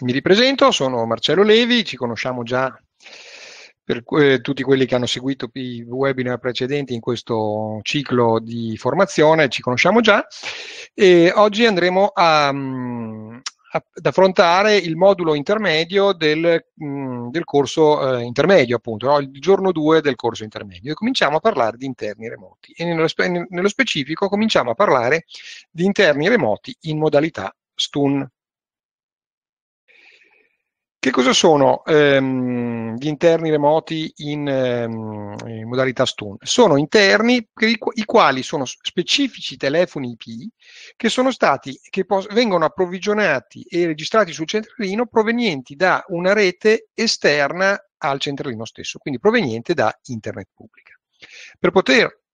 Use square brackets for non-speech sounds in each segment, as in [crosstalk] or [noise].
Mi ripresento, sono Marcello Levi, ci conosciamo già per eh, tutti quelli che hanno seguito i webinar precedenti in questo ciclo di formazione, ci conosciamo già e oggi andremo a, mm, a, ad affrontare il modulo intermedio del, mh, mm, del corso eh, intermedio, appunto, no? il giorno 2 del corso intermedio. E cominciamo a parlare di interni remoti e nello, spe nello specifico cominciamo a parlare di interni remoti in modalità STUN. Che cosa sono ehm, gli interni remoti in, ehm, in, modalità STUN? Sono interni i quali sono specifici telefoni IP che, sono stati, che pos- vengono approvvigionati e registrati sul centralino provenienti da una rete esterna al centralino stesso, quindi proveniente da internet pubblica. Per poter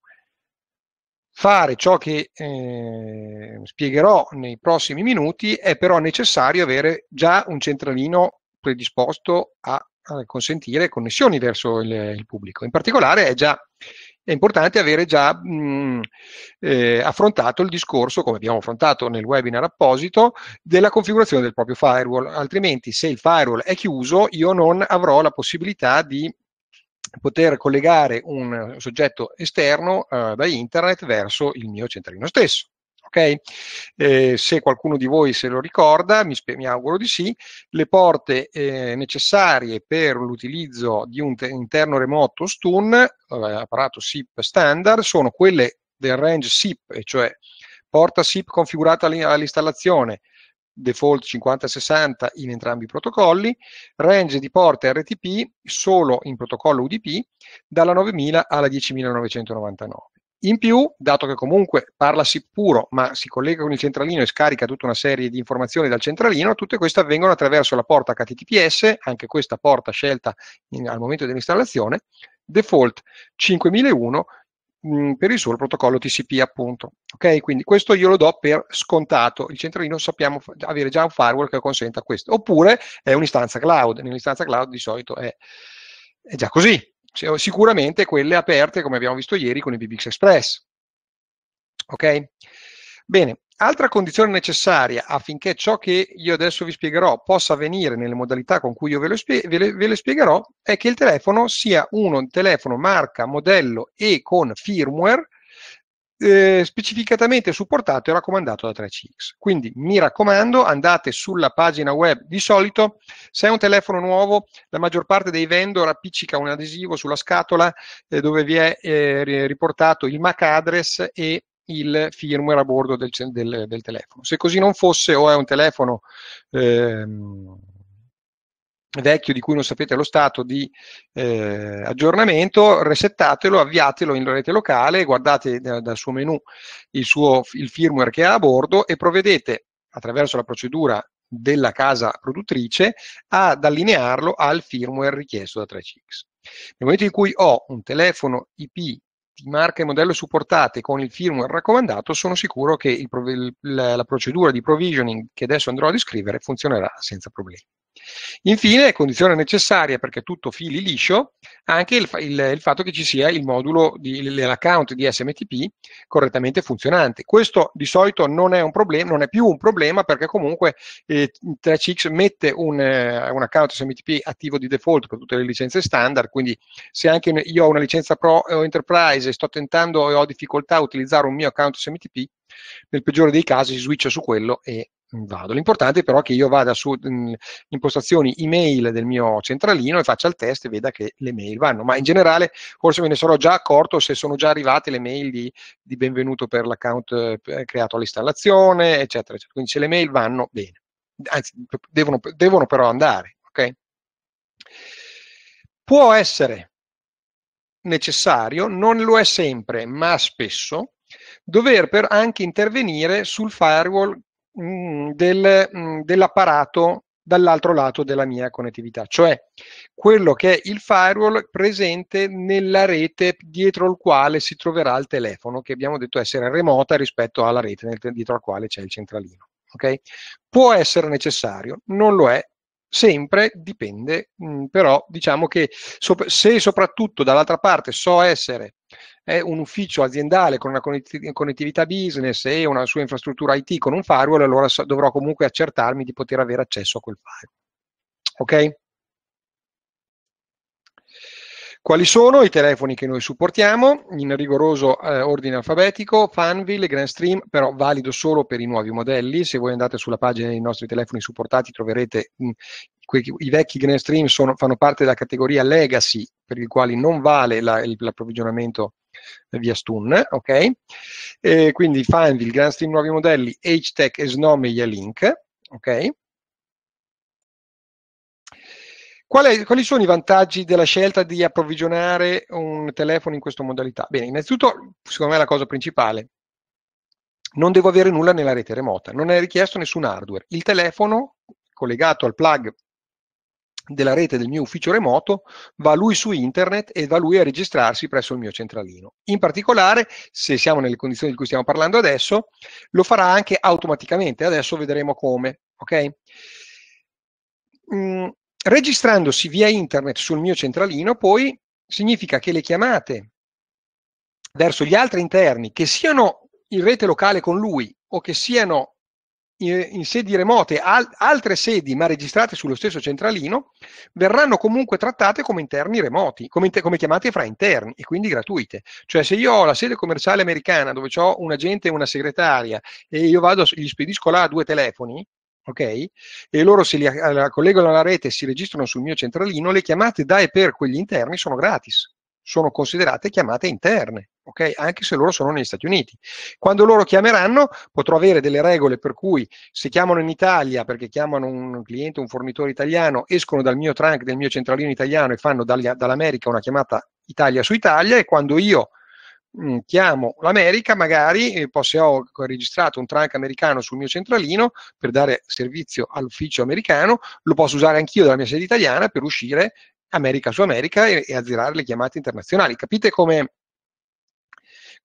fare ciò che eh, spiegherò nei prossimi minuti è però necessario avere già un centralino predisposto a consentire connessioni verso il, il, pubblico. In particolare è già è importante avere già mh, mm, eh, affrontato il discorso, come abbiamo affrontato nel webinar apposito, della configurazione del proprio firewall, altrimenti se il firewall è chiuso io non avrò la possibilità di poter collegare un soggetto esterno eh, da internet verso il mio centralino stesso. Eh, se qualcuno di voi se lo ricorda, mi, mi auguro di sì, le porte eh, necessarie per l'utilizzo di un interno remoto STUN, eh, apparato SIP standard, sono quelle del range SIP, cioè porta SIP configurata all'installazione, default 5060 in entrambi i protocolli, range di porte RTP solo in protocollo UDP dalla 9000 alla 10999. In più, dato che comunque parla sicuro, ma si collega con il centralino e scarica tutta una serie di informazioni dal centralino, tutte queste avvengono attraverso la porta HTTPS, anche questa porta scelta in, al momento dell'installazione, default 5001 per il solo protocollo TCP appunto. Ok, quindi questo io lo do per scontato, il centralino sappiamo avere già un firewall che consenta questo, oppure è un'istanza cloud, nell'istanza cloud di solito è, è già così, cioè, sicuramente quelle aperte, come abbiamo visto ieri, con i BBX Express. Ok? Bene, altra condizione necessaria affinché ciò che io adesso vi spiegherò possa avvenire nelle modalità con cui io ve lo, spie- ve le- ve le spiegherò è che il telefono sia uno telefono marca, modello e con firmware eh, specificatamente supportato e raccomandato da 3CX. Quindi mi raccomando, andate sulla pagina web. Di solito, se è un telefono nuovo, la maggior parte dei vendor appiccica un adesivo sulla scatola eh, dove vi è eh, riportato il MAC address e il firmware a bordo del, del, del, telefono. Se così non fosse o è un telefono ehm, vecchio di cui non sapete lo stato di eh, aggiornamento, resettatelo, avviatelo in rete locale, guardate da, dal suo menu il, suo, il firmware che ha a bordo e provvedete attraverso la procedura della casa produttrice ad allinearlo al firmware richiesto da 3CX. Nel momento in cui ho un telefono IP di marca e modello supportate con il firmware raccomandato, sono sicuro che il, la, la procedura di provisioning che adesso andrò a descrivere funzionerà senza problemi. Infine, condizione necessaria perché tutto fili liscio, anche il, il, il fatto che ci sia il modulo dell'account di SMTP correttamente funzionante. Questo di solito non è, un problem, non è più un problema perché comunque eh, 3CX mette un, eh, un account SMTP attivo di default per tutte le licenze standard, quindi se anche io ho una licenza Pro eh, o Enterprise e sto tentando e ho difficoltà a utilizzare un mio account SMTP, nel peggiore dei casi si switcha su quello e vado. L'importante però che io vada su mh, mhmm, impostazioni email del mio centralino e faccia il test e veda che le mail vanno. Ma in generale forse me ne sarò già accorto se sono già arrivate le mail di, di benvenuto per l'account eh, creato all'installazione, eccetera, eccetera. Quindi se le mail vanno bene. Anzi, devono, devono però andare, ok? Può essere necessario, non lo è sempre, ma spesso, dover anche intervenire sul firewall Mm, del, mm, dell'apparato dall'altro lato della mia connettività, cioè quello che è il firewall presente nella rete dietro il quale si troverà il telefono, che abbiamo detto essere remota rispetto alla rete dietro la quale c'è il centralino. Okay? Può essere necessario, non lo è sempre, dipende, mh, mm, però diciamo che sop- se soprattutto dall'altra parte so essere è un ufficio aziendale con una connettività business e una sua infrastruttura IT con un firewall, allora dovrò comunque accertarmi di poter avere accesso a quel firewall. Ok? Quali sono i telefoni che noi supportiamo? In rigoroso eh, ordine alfabetico, Fanville, Grandstream, però valido solo per i nuovi modelli. Se voi andate sulla pagina dei nostri telefoni supportati troverete mh, que- i vecchi Grandstream sono, fanno parte della categoria Legacy, per i quali non vale la, l'approvvigionamento via Stun, ok? E quindi Fanvil, Grandstream nuovi modelli, HTech, Snome e Link, ok? Quali, quali sono i vantaggi della scelta di approvvigionare un telefono in questa modalità? Bene, innanzitutto, secondo me la cosa principale, non devo avere nulla nella rete remota, non è richiesto nessun hardware. Il telefono collegato al plug della rete del mio ufficio remoto, va lui su internet e va lui a registrarsi presso il mio centralino. In particolare, se siamo nelle condizioni di cui stiamo parlando adesso, lo farà anche automaticamente. Adesso vedremo come. Ok? Mm, registrandosi via internet sul mio centralino, poi significa che le chiamate verso gli altri interni, che siano in rete locale con lui o che siano in, sedi remote al, altre sedi ma registrate sullo stesso centralino verranno comunque trattate come interni remoti, come, inter, come chiamate fra interni e quindi gratuite. Cioè se io ho la sede commerciale americana dove ho un agente e una segretaria e io vado, gli spedisco là due telefoni, ok? E loro se li collegano alla rete e si registrano sul mio centralino, le chiamate da e per quegli interni sono gratis, sono considerate chiamate interne. Okay? anche se loro sono negli Stati Uniti. Quando loro chiameranno potrò avere delle regole per cui se chiamano in Italia perché chiamano un cliente, un fornitore italiano, escono dal mio trunk, del mio centralino italiano e fanno dall'America una chiamata Italia su Italia e quando io mm, chiamo l'America magari eh, se ho registrato un trunk americano sul mio centralino per dare servizio all'ufficio americano lo posso usare anch'io dalla mia sede italiana per uscire America su America e, e azzerare le chiamate internazionali capite come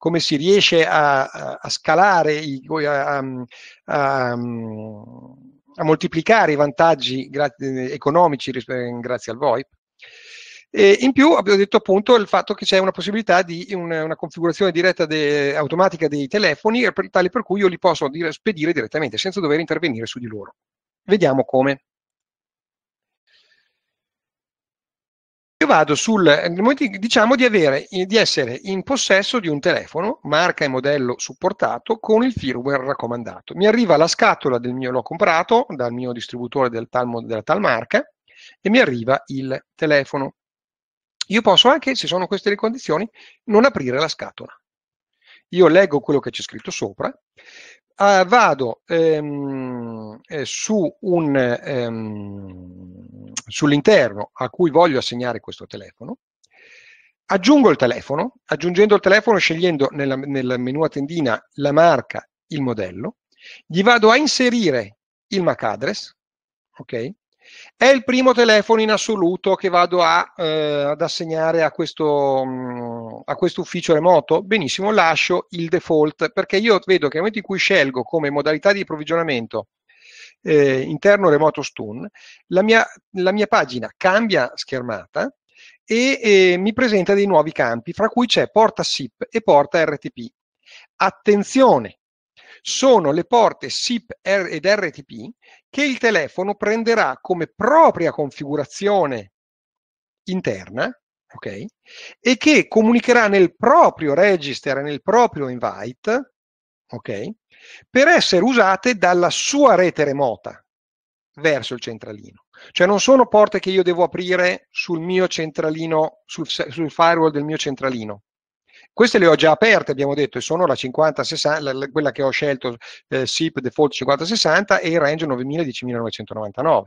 come si riesce a, a scalare, i, a, a, a, moltiplicare i vantaggi gra- economici eh, grazie al VoIP. E in più abbiamo detto appunto il fatto che c'è una possibilità di una, una configurazione diretta de, automatica dei telefoni, tale per cui io li posso dire, spedire direttamente senza dover intervenire su di loro. Vediamo come. Io vado sul, eh, diciamo di, avere, di essere in possesso di un telefono, marca e modello supportato, con il firmware raccomandato. Mi arriva la scatola del mio, l'ho comprato dal mio distributore del tal, della tal marca, e mi arriva il telefono. Io posso anche, se sono queste le condizioni, non aprire la scatola. Io leggo quello che c'è scritto sopra Ah, vado ehm, eh, su un, ehm, sull'interno a cui voglio assegnare questo telefono, aggiungo il telefono, aggiungendo il telefono scegliendo nella, nel menu a tendina la marca, il modello, gli vado a inserire il MAC address, ok? È il primo telefono in assoluto che vado a, eh, ad assegnare a questo, mm, a questo ufficio remoto? Benissimo, lascio il default perché io vedo che nel momento in cui scelgo come modalità di provvigionamento eh, interno remoto Stun, la mia, la mia pagina cambia schermata e eh, mi presenta dei nuovi campi, fra cui c'è porta SIP e porta RTP. Attenzione, sono le porte SIP ed RTP che il telefono prenderà come propria configurazione interna okay, e che comunicherà nel proprio register nel proprio invite okay, per essere usate dalla sua rete remota verso il centralino. Cioè non sono porte che io devo aprire sul mio centralino, sul, sul firewall del mio centralino, queste le ho già aperte, abbiamo detto, e sono la 5060, la, quella che ho scelto eh, SIP Default 5060 e il range 9000-10999.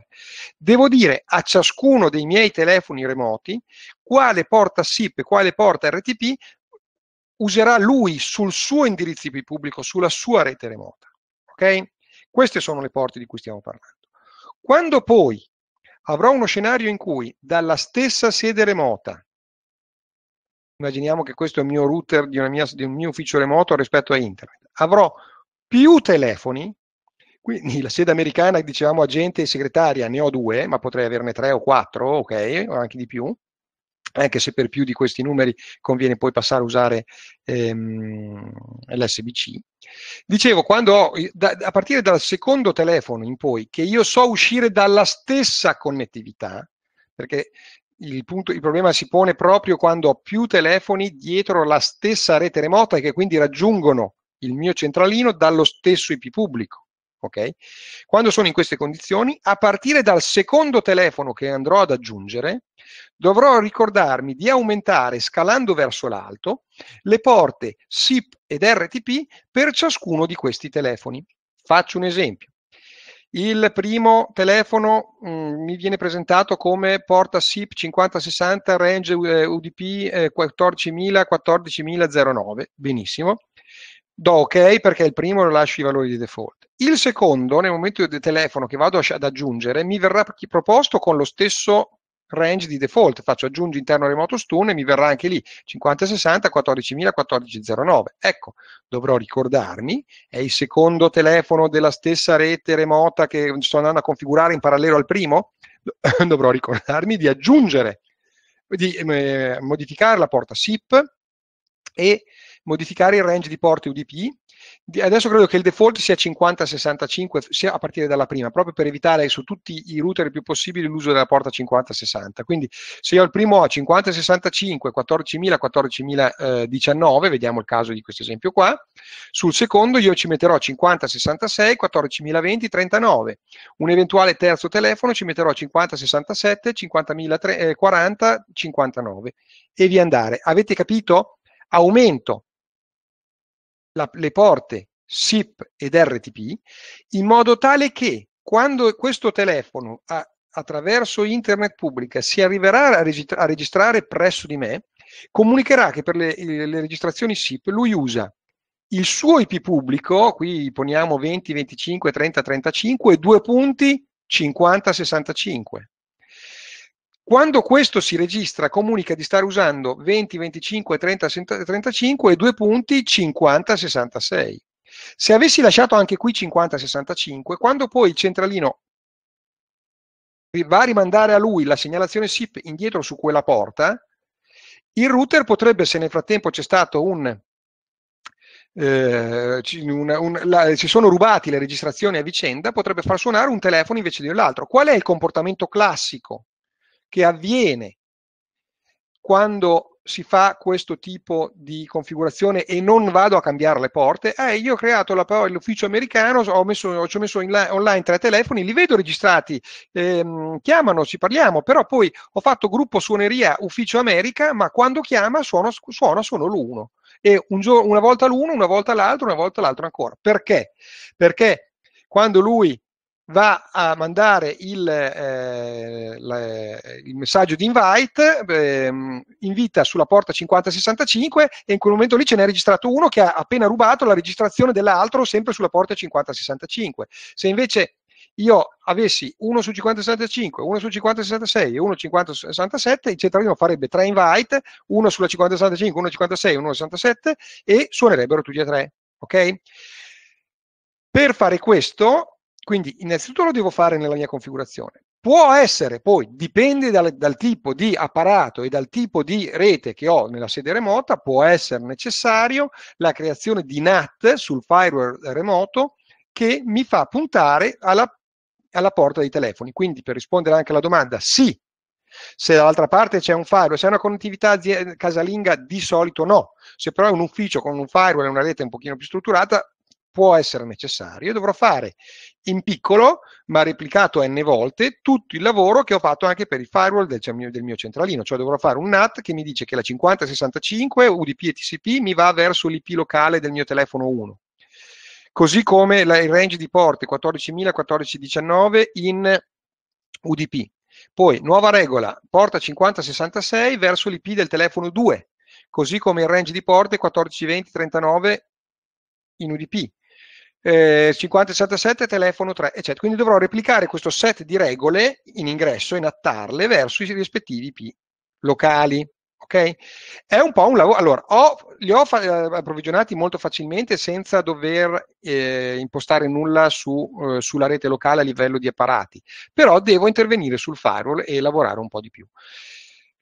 Devo dire a ciascuno dei miei telefoni remoti quale porta SIP e quale porta RTP userà lui sul suo indirizzo IP pubblico, sulla sua rete remota. Ok? Queste sono le porte di cui stiamo parlando. Quando poi avrò uno scenario in cui dalla stessa sede remota immaginiamo che questo è il mio router di, mia, di un mio ufficio remoto rispetto a internet, avrò più telefoni, quindi la sede americana, dicevamo agente e segretaria, ne ho due, ma potrei averne tre o quattro, ok, o anche di più, anche se per più di questi numeri conviene poi passare a usare ehm, l'SBC. Dicevo, quando ho, da, a partire dal secondo telefono in poi, che io so uscire dalla stessa connettività, perché il, punto, il, problema si pone proprio quando ho più telefoni dietro la stessa rete remota e che quindi raggiungono il mio centralino dallo stesso IP pubblico. Okay? Quando sono in queste condizioni, a partire dal secondo telefono che andrò ad aggiungere, dovrò ricordarmi di aumentare, scalando verso l'alto, le porte SIP ed RTP per ciascuno di questi telefoni. Faccio un esempio. Il primo telefono mh, mm, mi viene presentato come porta SIP 5060 range eh, UDP eh, 14000-14009, benissimo. Do ok perché il primo lo lascio i valori di default. Il secondo, nel momento del telefono che vado ad aggiungere, mi verrà proposto con lo stesso range di default, faccio aggiungi interno remoto stun e mi verrà anche lì 5060 14000 1409. Ecco, dovrò ricordarmi, è il secondo telefono della stessa rete remota che sto andando a configurare in parallelo al primo? [laughs] Dovrò ricordarmi di aggiungere, di eh, modificare la porta SIP e modificare il range di porte UDP Adesso credo che il default sia 50-65 sia a partire dalla prima, proprio per evitare su tutti i router il più possibile l'uso della porta 50-60. Quindi se io al primo ho 50-65, 14.000, 14.019, vediamo il caso di questo esempio qua, sul secondo io ci metterò 50-66, 14.020, 39. Un eventuale terzo telefono ci metterò 50-67, 50.040, 59 e via andare. Avete capito? Aumento la, le porte SIP ed RTP in modo tale che quando questo telefono a, attraverso internet pubblica si arriverà a, registra- a, registrare presso di me, comunicherà che per le, le registrazioni SIP lui usa il suo IP pubblico, qui poniamo 20, 25, 30, 35, e due punti 50, 65. Quando questo si registra, comunica di stare usando 20, 25, 30, 35 e due punti 50, 66. Se avessi lasciato anche qui 50, 65, quando poi il centralino va a rimandare a lui la segnalazione SIP indietro su quella porta, il router potrebbe, se nel frattempo c'è stato un... Eh, una, un la, si sono rubati le registrazioni a vicenda potrebbe far suonare un telefono invece di un altro. qual è il comportamento classico che avviene quando si fa questo tipo di configurazione e non vado a cambiare le porte, eh, io ho creato la l'ufficio americano, ho messo, ho messo la, online tre telefoni, li vedo registrati, ehm, chiamano, ci parliamo, però poi ho fatto gruppo suoneria ufficio America, ma quando chiama suona, suona solo l'uno. E un giorno, una volta l'uno, una volta l'altro, una volta l'altro ancora. Perché? Perché quando lui va a mandare il, eh, la, il messaggio di invite, eh, invita sulla porta 5065 e in quel momento lì ce n'è registrato uno che ha appena rubato la registrazione dell'altro sempre sulla porta 5065. Se invece io avessi uno su 5065, uno su 5066 e uno su 5067, il centralino farebbe tre invite, uno sulla 5065, uno 56, uno 67 e suonerebbero tutti e tre. Ok? Per fare questo quindi innanzitutto lo devo fare nella mia configurazione. Può essere, poi dipende dal, dal, tipo di apparato e dal tipo di rete che ho nella sede remota, può essere necessario la creazione di NAT sul firewall remoto che mi fa puntare alla, alla porta dei telefoni. Quindi per rispondere anche alla domanda, sì, se dall'altra parte c'è un firewall, se è una connettività casalinga di solito no, se però è un ufficio con un firewall e una rete un pochino più strutturata può essere necessario, dovrò fare in piccolo, ma replicato n volte, tutto il lavoro che ho fatto anche per il firewall del, cioè, mio, del mio centralino, cioè dovrò fare un NAT che mi dice che la 5065 UDP e TCP mi va verso l'IP locale del mio telefono 1. Così come la, il range di porte 14.000-14.19 in UDP. Poi, nuova regola, porta 5066 verso l'IP del telefono 2, così come il range di porte 14.20-39 in UDP eh, 5067 telefono 3, eccetera. Quindi dovrò replicare questo set di regole in ingresso, e attarle, verso i rispettivi P locali. Ok? È un po' un lavoro. Allora, ho, li ho fa- approvvigionati molto facilmente senza dover eh, impostare nulla su, eh, sulla rete locale a livello di apparati, però devo intervenire sul firewall e lavorare un po' di più.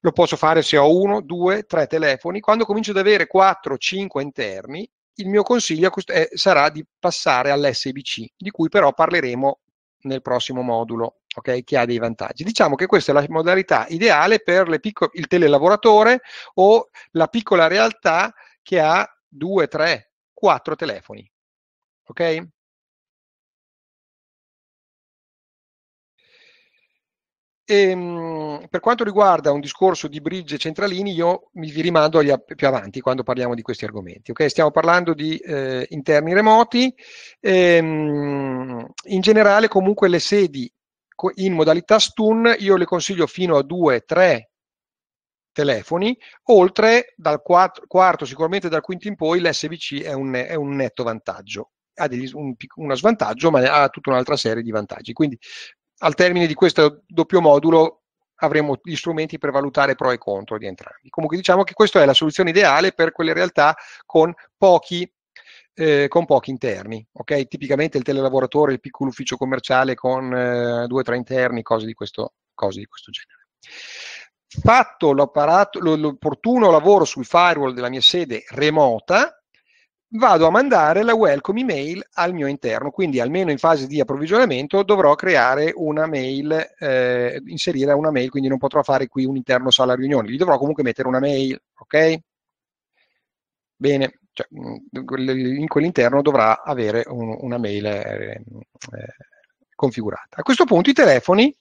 Lo posso fare se ho uno, due, tre telefoni. Quando comincio ad avere 4, cinque interni, il mio consiglio è, sarà di passare all'SBC, di cui però parleremo nel prossimo modulo, okay, che ha dei vantaggi. Diciamo che questa è la modalità ideale per il telelavoratore o la piccola realtà che ha due, tre, quattro telefoni. Okay? E, ehm, per quanto riguarda un discorso di bridge centralini, io mi vi rimando agli, più avanti quando parliamo di questi argomenti. Okay? Stiamo parlando di eh, interni remoti. E, ehm, in generale, comunque, le sedi in modalità STUN io le consiglio fino a 2-3 telefoni, oltre dal quattro, quarto, sicuramente dal quinto in poi, l'SBC è un, è un netto vantaggio ha degli, un, uno svantaggio, ma ha tutta un'altra serie di vantaggi. Quindi al termine di questo doppio modulo avremo gli strumenti per valutare pro e contro di entrambi. Comunque diciamo che questa è la soluzione ideale per quelle realtà con pochi, eh, con pochi interni. Okay? Tipicamente il telelavoratore, il piccolo ufficio commerciale con eh, due o tre interni, cose di questo, cose di questo genere. Fatto l'opportuno lavoro sul firewall della mia sede remota, vado a mandare la welcome email al mio interno, quindi almeno in fase di approvvigionamento dovrò creare una mail, eh, inserire una mail, quindi non potrò fare qui un interno sala riunioni, gli dovrò comunque mettere una mail, ok? Bene, cioè, mm, in quell'interno dovrà avere un, una mail eh, eh, configurata. A questo punto i telefoni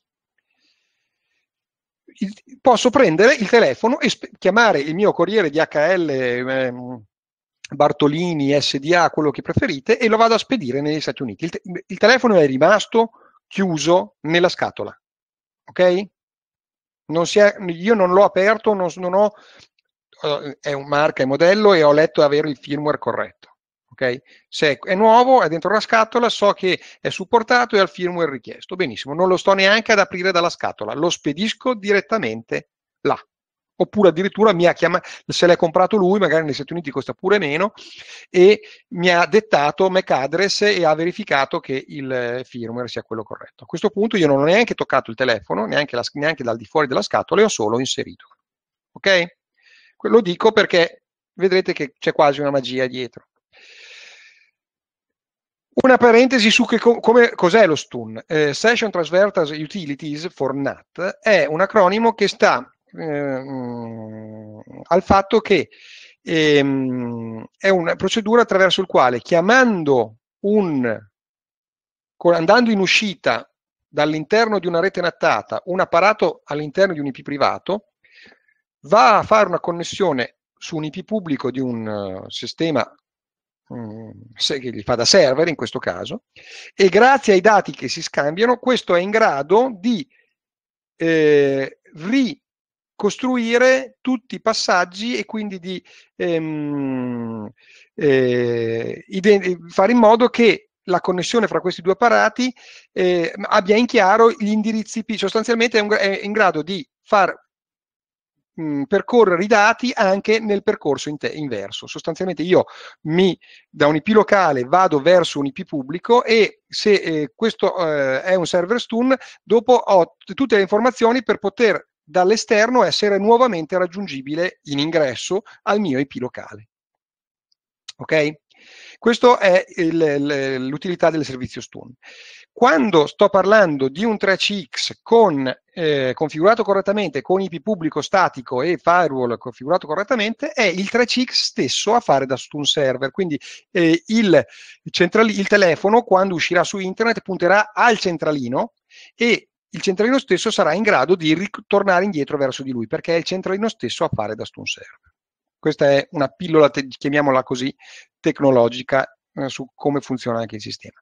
posso prendere il telefono e chiamare il mio corriere di DHL ehm, Bartolini, SDA, quello che preferite, e lo vado a spedire negli Stati Uniti. Il, te- il telefono è rimasto chiuso nella scatola, ok? Non è, io non l'ho aperto, non, non ho, eh, è un marca e modello e ho letto avere il firmware corretto. ok? Se è nuovo, è dentro la scatola, so che è supportato e ha il firmware richiesto. Benissimo, non lo sto neanche ad aprire dalla scatola, lo spedisco direttamente là oppure addirittura mi ha chiamato, se l'è comprato lui, magari negli Stati Uniti costa pure meno, e mi ha dettato MAC address e ha verificato che il firmware sia quello corretto. A questo punto io non ho neanche toccato il telefono, neanche, la, neanche dal di fuori della scatola, ho solo inserito. Ok? Lo dico perché vedrete che c'è quasi una magia dietro. Una parentesi su che, come, cos'è lo STUN. Eh, Session Transverse Utilities for NAT è un acronimo che sta Ehm, al fatto che ehm, è una procedura attraverso il quale chiamando un, andando in uscita dall'interno di una rete nattata un apparato all'interno di un IP privato, va a fare una connessione su un IP pubblico di un uh, sistema um, che gli fa da server in questo caso, e grazie ai dati che si scambiano, questo è in grado di eh, costruire tutti i passaggi e quindi di ehm, eh, eh, fare in modo che la connessione fra questi due apparati eh, abbia in chiaro gli indirizzi IP. sostanzialmente è, un, è in grado di far mm, percorrere i dati anche nel percorso in te, inverso. Sostanzialmente io mi, da un IP locale vado verso un IP pubblico e se eh, questo eh, è un server stun, dopo ho t- tutte le informazioni per poter dall'esterno essere nuovamente raggiungibile in ingresso al mio IP locale. Ok? Questo è il, l'utilità del servizio Stone. Quando sto parlando di un 3CX con, eh, configurato correttamente, con IP pubblico statico e firewall configurato correttamente, è il 3CX stesso a fare da Stone server. Quindi eh, il, centrali- il telefono, quando uscirà su internet, punterà al centralino e il centralino stesso sarà in grado di ritornare indietro verso di lui, perché è il centralino stesso a fare da stone server. Questa è una pillola, te- chiamiamola così, tecnologica eh, su come funziona anche il sistema.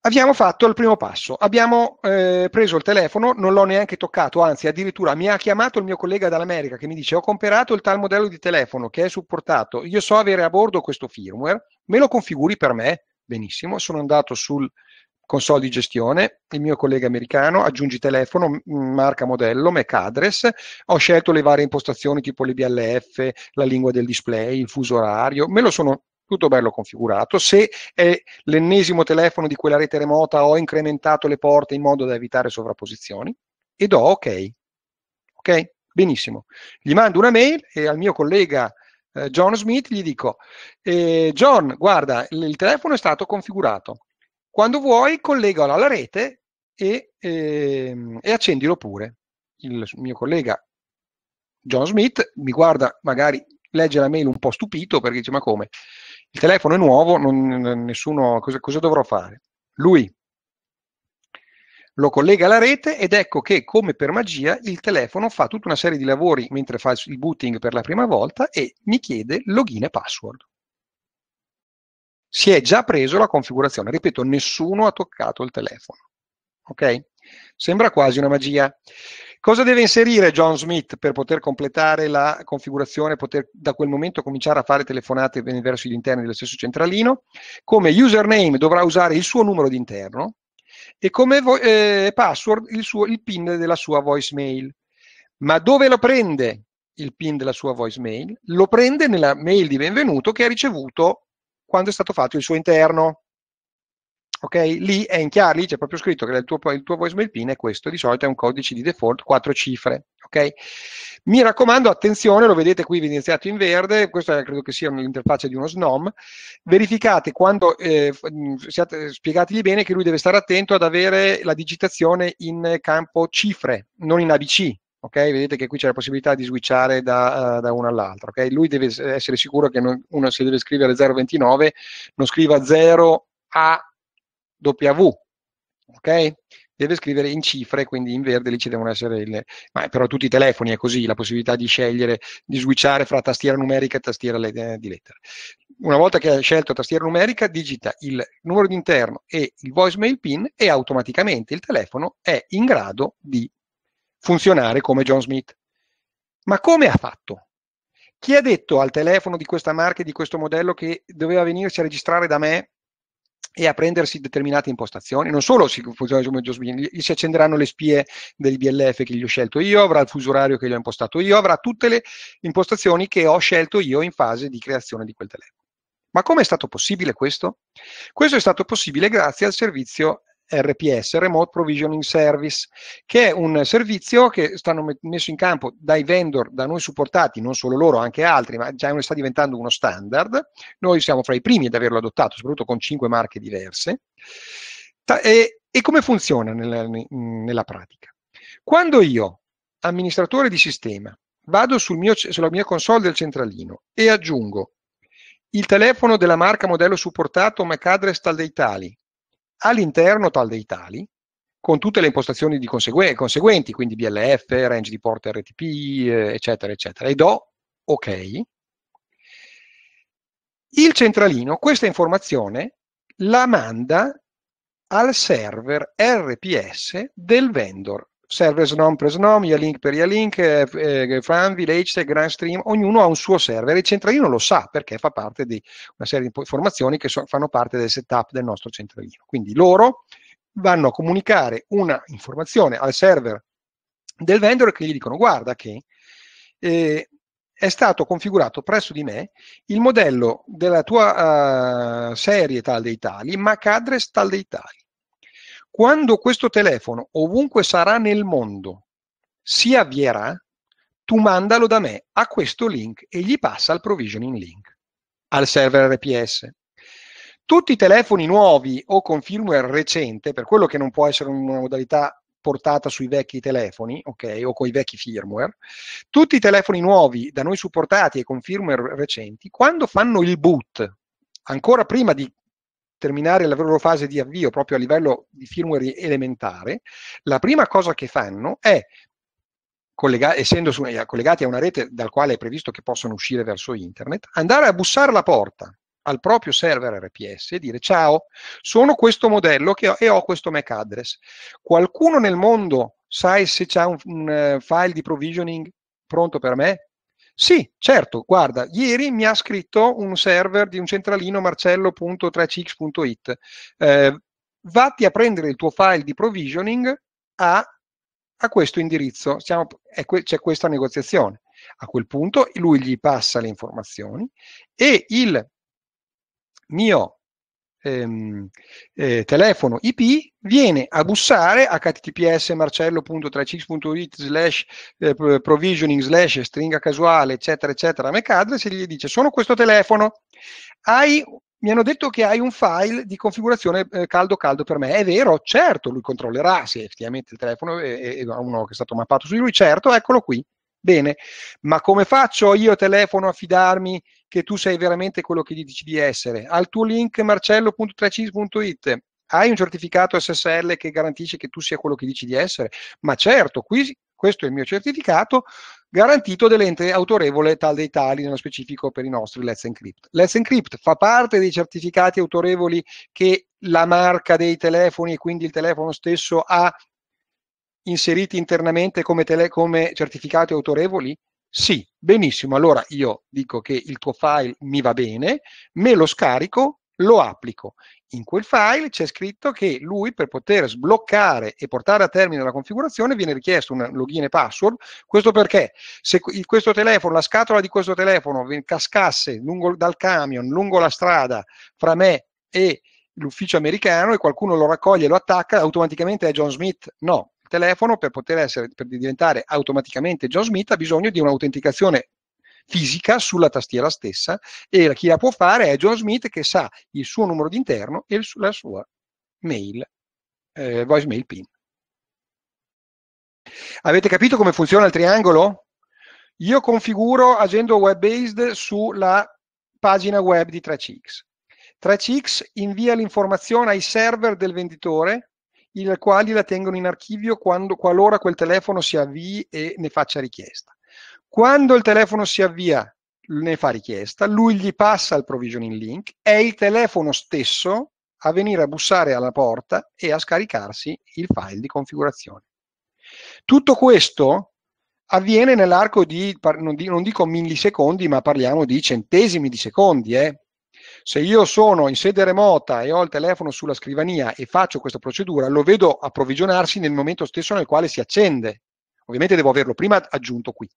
Abbiamo fatto il primo passo, abbiamo eh, preso il telefono, non l'ho neanche toccato, anzi addirittura mi ha chiamato il mio collega dall'America che mi dice ho comprato il tal modello di telefono che è supportato, io so avere a bordo questo firmware, me lo configuri per me, benissimo, sono andato sul console di gestione, il mio collega americano, aggiungi telefono, marca modello, MAC address, ho scelto le varie impostazioni tipo le BLF, la lingua del display, il fuso orario, me lo sono tutto bello configurato. Se è l'ennesimo telefono di quella rete remota ho incrementato le porte in modo da evitare sovrapposizioni e do ok. Ok? Benissimo. Gli mando una mail e al mio collega eh, John Smith gli dico eh, John, guarda, il telefono è stato configurato quando vuoi collegalo alla rete e, e, ehm, e accendilo pure. Il mio collega John Smith mi guarda, magari legge la mail un po' stupito perché dice ma come? Il telefono è nuovo, non, nessuno, cosa, cosa dovrò fare? Lui lo collega alla rete ed ecco che come per magia il telefono fa tutta una serie di lavori mentre fa il booting per la prima volta e mi chiede login e password si è già preso la configurazione. Ripeto, nessuno ha toccato il telefono. Ok? Sembra quasi una magia. Cosa deve inserire John Smith per poter completare la configurazione, poter da quel momento cominciare a fare telefonate verso gli interni dello stesso centralino? Come username dovrà usare il suo numero d'interno e come vo- eh, password il, suo, il PIN della sua voicemail. Ma dove lo prende il PIN della sua voicemail? Lo prende nella mail di benvenuto che ha ricevuto quando è stato fatto il suo interno. Ok, lì è in chiaro, lì c'è proprio scritto che il tuo, il tuo voicemail PIN è questo, di solito è un codice di default, quattro cifre. Ok, mi raccomando, attenzione, lo vedete qui evidenziato in verde, questa credo che sia un'interfaccia di uno SNOM. Verificate quando, eh, mm, siate, spiegategli bene che lui deve stare attento ad avere la digitazione in campo cifre, non in ABC, Okay? Vedete che qui c'è la possibilità di switchare da, uh, da uno all'altro. Okay? Lui deve essere sicuro che non, uno si deve scrivere 029, non scriva 0AW, ok? Deve scrivere in cifre, quindi in verde lì ci devono essere le... Ma però tutti i telefoni è così, la possibilità di scegliere, di switchare fra tastiera numerica e tastiera le, eh, di lettere. Una volta che hai scelto tastiera numerica, digita il numero d'interno e il voicemail pin e automaticamente il telefono è in grado di funzionare come John Smith. Ma come ha fatto? Chi ha detto al telefono di questa marca e di questo modello che doveva venirsi a registrare da me e a prendersi determinate impostazioni? Non solo si funziona come John Smith, gli si accenderanno le spie del BLF che gli ho scelto io, avrà il fuso orario che gli ho impostato io, avrà tutte le impostazioni che ho scelto io in fase di creazione di quel telefono. Ma come è stato possibile questo? Questo è stato possibile grazie al servizio RPS, Remote Provisioning Service, che è un servizio che stanno messo in campo dai vendor, da noi supportati, non solo loro, anche altri, ma già sta diventando uno standard. Noi siamo fra i primi ad averlo adottato, soprattutto con cinque marche diverse. E, e come funziona nella, nella, pratica? Quando io, amministratore di sistema, vado sul mio, sulla mia console del centralino e aggiungo il telefono della marca modello supportato MacAddress tal dei tali, all'interno tal dei tali, con tutte le impostazioni conseguen- conseguenti, quindi BLF, range di porta RTP, eh, eccetera, eccetera, e do ok. Il centralino questa informazione la manda al server RPS del vendor server Snom per Snom, Yalink per Yalink, eh, eh Fran, Village, Grandstream, ognuno ha un suo server e il centralino lo sa perché fa parte di una serie di informazioni che so, fanno parte del setup del nostro centralino. Quindi loro vanno a comunicare una informazione al server del vendor che gli dicono guarda che eh, è stato configurato presso di me il modello della tua uh, serie tal dei tali, MAC address tal dei tali quando questo telefono, ovunque sarà nel mondo, si avvierà, tu mandalo da me a questo link e gli passa il provisioning link al server RPS. Tutti i telefoni nuovi o con firmware recente, per quello che non può essere una modalità portata sui vecchi telefoni, ok, o con i vecchi firmware, tutti i telefoni nuovi da noi supportati e con firmware recenti, quando fanno il boot, ancora prima di terminare la loro fase di avvio proprio a livello di firmware elementare, la prima cosa che fanno è Collega- essendo su- eh, collegati a una rete dal quale è previsto che possano uscire verso internet, andare a bussare la porta al proprio server RPS e dire ciao, sono questo modello ho, e ho questo MAC address. Qualcuno nel mondo sa se c'è un, un uh, file di provisioning pronto per me? Sì, certo, guarda, ieri mi ha scritto un server di un centralino marcello.3cx.it. Eh, vatti a prendere il tuo file di provisioning a, a questo indirizzo, Siamo, que, c'è questa negoziazione. A quel punto lui gli passa le informazioni e il mio ehm, eh, telefono IP viene a bussare https marcello.36.it slash eh, provisioning slash stringa casuale eccetera eccetera MAC e gli dice sono questo telefono hai mi hanno detto che hai un file di configurazione eh, caldo caldo per me. È vero? Certo, lui controllerà se effettivamente il telefono è, è, è, uno che è stato mappato su di lui. Certo, eccolo qui. Bene, ma come faccio io telefono a fidarmi che tu sei veramente quello che gli dici di essere. Al tuo link marcello.trecis.it hai un certificato SSL che garantisce che tu sia quello che dici di essere, ma certo, qui questo è il mio certificato garantito dell'ente autorevole tal dei tali, nello specifico per i nostri Let's Encrypt. Let's Encrypt fa parte dei certificati autorevoli che la marca dei telefoni e quindi il telefono stesso ha inseriti internamente come, tele, come certificati autorevoli? Sì, benissimo, allora io dico che il tuo file mi va bene, me lo scarico, lo applico. In quel file c'è scritto che lui per poter sbloccare e portare a termine la configurazione viene richiesto un login e password. Questo perché se questo telefono, la scatola di questo telefono cascasse lungo, dal camion, lungo la strada, fra me e l'ufficio americano e qualcuno lo raccoglie e lo attacca, automaticamente è John Smith? No, telefono per poter essere, per diventare automaticamente John Smith ha bisogno di un'autenticazione fisica sulla tastiera stessa e chi la può fare è John Smith che sa il suo numero d'interno e il, la sua mail, eh, voicemail pin. Avete capito come funziona il triangolo? Io configuro agendo web-based sulla pagina web di 3CX. 3CX invia l'informazione ai server del venditore i quali la tengono in archivio quando, qualora quel telefono si avvii e ne faccia richiesta. Quando il telefono si avvia, ne fa richiesta, lui gli passa il provisioning link, è il telefono stesso a venire a bussare alla porta e a scaricarsi il file di configurazione. Tutto questo avviene nell'arco di, non dico millisecondi, ma parliamo di centesimi di secondi, eh? Se io sono in sede remota e ho il telefono sulla scrivania e faccio questa procedura, lo vedo approvvigionarsi nel momento stesso nel quale si accende. Ovviamente devo averlo prima aggiunto qui.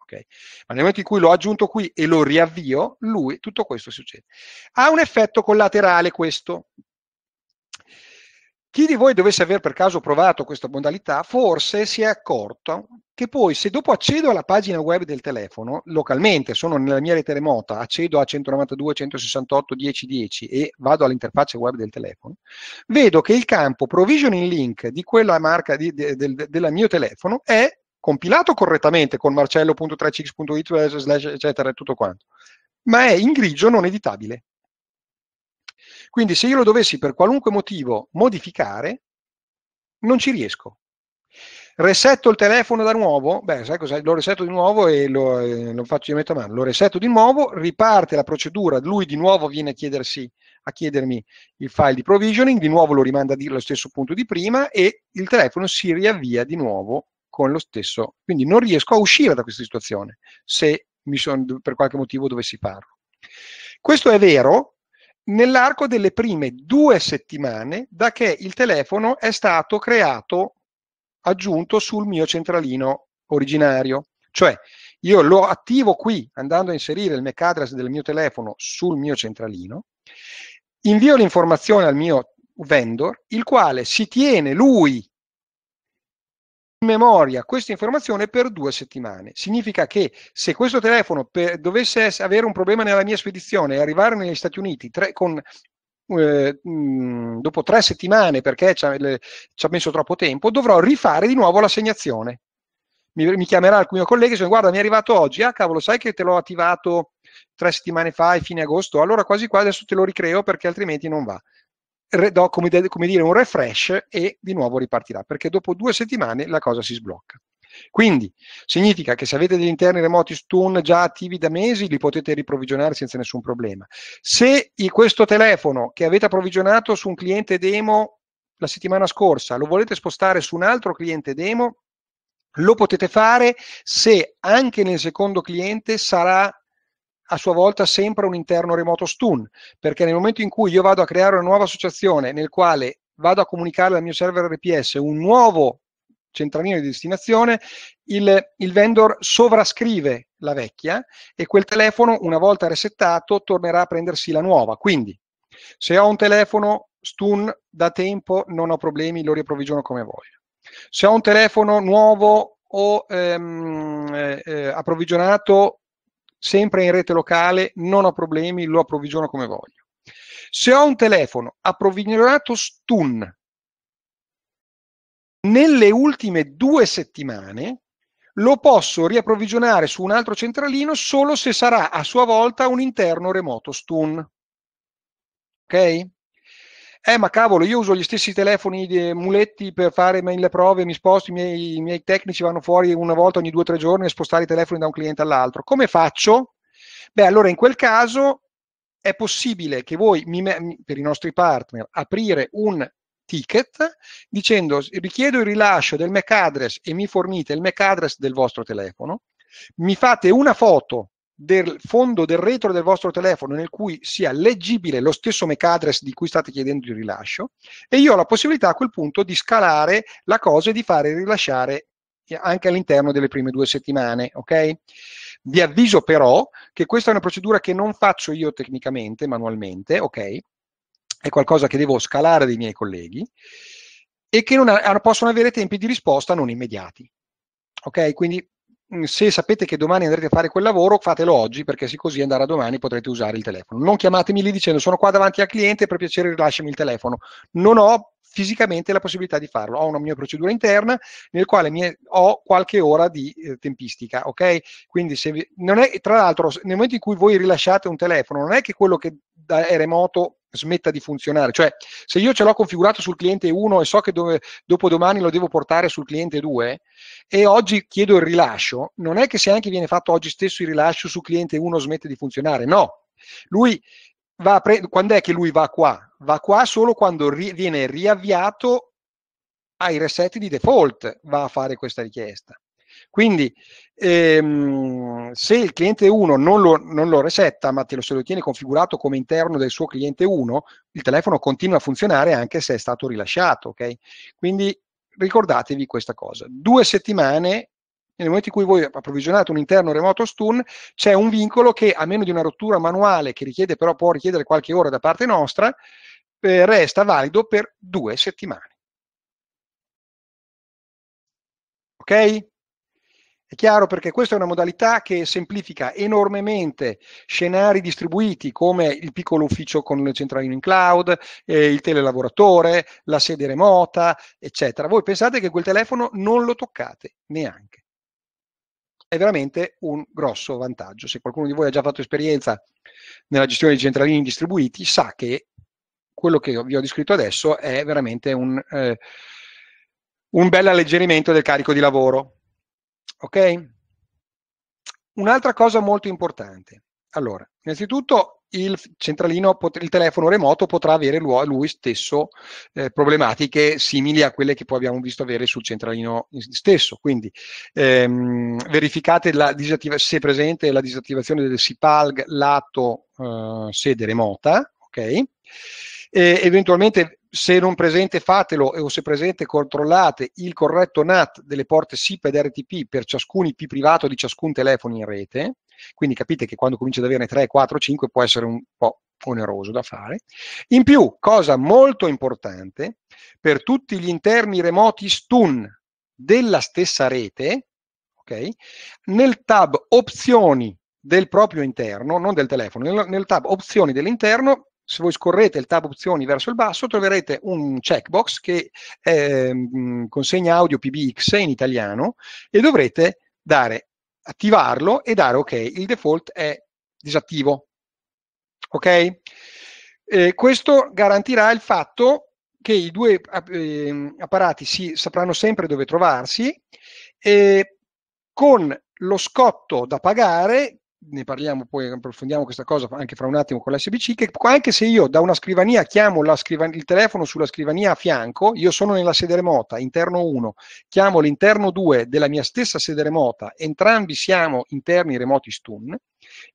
Okay. Ma nel momento in cui l'ho aggiunto qui e lo riavvio, lui, tutto questo succede. Ha un effetto collaterale questo, chi di voi dovesse aver per caso provato questa modalità, forse si è accorto che poi se dopo accedo alla pagina web del telefono, localmente, sono nella mia rete remota, accedo a 192, 168, 10, 10 e vado all'interfaccia web del telefono, vedo che il campo provisioning link di quella marca di, de, de, de, del mio telefono è compilato correttamente con marcello.3cx.it, eccetera, e tutto quanto, ma è in grigio non editabile. Quindi se io lo dovessi per qualunque motivo modificare, non ci riesco. Resetto il telefono da nuovo, beh, sai cosa? Lo resetto di nuovo e lo, eh, lo faccio di metà mano. Lo resetto di nuovo, riparte la procedura, lui di nuovo viene a, chiedersi, a chiedermi il file di provisioning, di nuovo lo rimanda a dire allo stesso punto di prima e il telefono si riavvia di nuovo con lo stesso. Quindi non riesco a uscire da questa situazione se sono, per qualche motivo dovessi farlo. Questo è vero nell'arco delle prime due settimane da che il telefono è stato creato, aggiunto sul mio centralino originario. Cioè, io lo attivo qui andando a inserire il MAC address del mio telefono sul mio centralino, invio l'informazione al mio vendor, il quale si tiene lui memoria questa informazione per due settimane. Significa che se questo telefono per, dovesse essere, avere un problema nella mia spedizione e arrivare negli Stati Uniti tre, con, eh, dopo tre settimane perché ci ha messo troppo tempo, dovrò rifare di nuovo l'assegnazione. Mi, mi chiamerà il mio collega e dice guarda mi è arrivato oggi, ah cavolo sai che te l'ho attivato tre settimane fa e fine agosto, allora quasi qua adesso te lo ricreo perché altrimenti non va do come, de- come dire un refresh e di nuovo ripartirà, perché dopo due settimane la cosa si sblocca. Quindi significa che se avete degli interni remoti Stun già attivi da mesi, li potete riprovvigionare senza nessun problema. Se questo telefono che avete approvvigionato su un cliente demo la settimana scorsa lo volete spostare su un altro cliente demo, lo potete fare se anche nel secondo cliente sarà a sua volta sempre un interno remoto stun, perché nel momento in cui io vado a creare una nuova associazione nel quale vado a comunicare al mio server RPS un nuovo centralino di destinazione, il, il, vendor sovrascrive la vecchia e quel telefono, una volta resettato, tornerà a prendersi la nuova. Quindi, se ho un telefono stun da tempo, non ho problemi, lo riapprovvigiono come voglio. Se ho un telefono nuovo o ehm, eh, eh approvvigionato sempre in rete locale, non ho problemi, lo approvvigiono come voglio. Se ho un telefono approvvigionato STUN nelle ultime due settimane, lo posso riapprovvigionare su un altro centralino solo se sarà a sua volta un interno remoto STUN. Ok? eh ma cavolo, io uso gli stessi telefoni de, muletti per fare le prove, mi sposto, i miei, i miei tecnici vanno fuori una volta ogni due o tre giorni a spostare i telefoni da un cliente all'altro. Come faccio? Beh, allora in quel caso è possibile che voi, per i nostri partner, aprire un ticket dicendo richiedo il rilascio del MAC address e mi fornite il MAC address del vostro telefono, mi fate una foto del fondo del retro del vostro telefono nel cui sia leggibile lo stesso MAC address di cui state chiedendo il rilascio e io ho la possibilità a quel punto di scalare la cosa e di fare rilasciare anche all'interno delle prime due settimane, ok? Vi avviso però che questa è una procedura che non faccio io tecnicamente, manualmente, ok? È qualcosa che devo scalare dei miei colleghi e che ha, possono avere tempi di risposta non immediati. Ok, quindi Mm, se sapete che domani andrete a fare quel lavoro, fatelo oggi perché se così andrà domani potrete usare il telefono. Non chiamatemi lì dicendo sono qua davanti al cliente, per piacere rilasciami il telefono. Non ho fisicamente la possibilità di farlo. Ho una mia procedura interna nel quale mie, ho qualche ora di eh, tempistica, ok? Quindi se vi, non è, tra l'altro, nel momento in cui voi rilasciate un telefono, non è che quello che da, è remoto smetta di funzionare. Cioè, se io ce l'ho configurato sul cliente 1 e so che dove, dopo domani lo devo portare sul cliente 2 e oggi chiedo il rilascio, non è che se anche viene fatto oggi stesso il rilascio sul cliente 1 smette di funzionare, no. Lui va a pre- quando è che lui va qua? Va qua solo quando ri- viene riavviato ai reset di default, va a fare questa richiesta. Quindi ehm, se il cliente 1 non lo, non lo resetta, ma te lo, se lo tiene configurato come interno del suo cliente 1, il telefono continua a funzionare anche se è stato rilasciato. Okay? Quindi ricordatevi questa cosa. Due settimane nel momento in cui voi approvvigionate un interno remoto Stun, c'è un vincolo che, a meno di una rottura manuale, che richiede però può richiedere qualche ora da parte nostra, eh, resta valido per due settimane. Ok? È chiaro perché questa è una modalità che semplifica enormemente scenari distribuiti come il piccolo ufficio con il centralino in cloud, eh, il telelavoratore, la sede remota, eccetera. Voi pensate che quel telefono non lo toccate neanche. È veramente un grosso vantaggio. Se qualcuno di voi ha già fatto esperienza nella gestione di centralini distribuiti, sa che quello che vi ho descritto adesso è veramente un, eh, un bel alleggerimento del carico di lavoro Ok? Un'altra cosa molto importante. Allora, innanzitutto il centralino, il telefono remoto potrà avere lui stesso eh, problematiche simili a quelle che poi abbiamo visto avere sul centralino stesso. Quindi ehm, verificate se è presente la disattivazione del SIPALG lato eh, sede remota, ok? E eventualmente se non presente fatelo e o se presente controllate il corretto NAT delle porte SIP ed RTP per ciascun IP privato di ciascun telefono in rete, quindi capite che quando comincia ad averne 3, 4, 5 può essere un po' oneroso da fare. In più, cosa molto importante, per tutti gli interni remoti STUN della stessa rete, okay, nel tab opzioni del proprio interno, non del telefono, nel, nel tab opzioni dell'interno se voi scorrete il tab opzioni verso il basso troverete un checkbox che eh, consegna audio PBX in italiano e dovrete dare, attivarlo e dare ok, il default è disattivo. Ok? Eh, questo garantirà il fatto che i due eh, apparati si, sapranno sempre dove trovarsi e con lo scotto da pagare ne parliamo poi, approfondiamo questa cosa anche fra un attimo con l'SBC, che anche se io da una scrivania chiamo scrivan- il telefono sulla scrivania a fianco, io sono nella sede remota, interno 1, chiamo l'interno 2 della mia stessa sede remota, entrambi siamo interni remoti stun,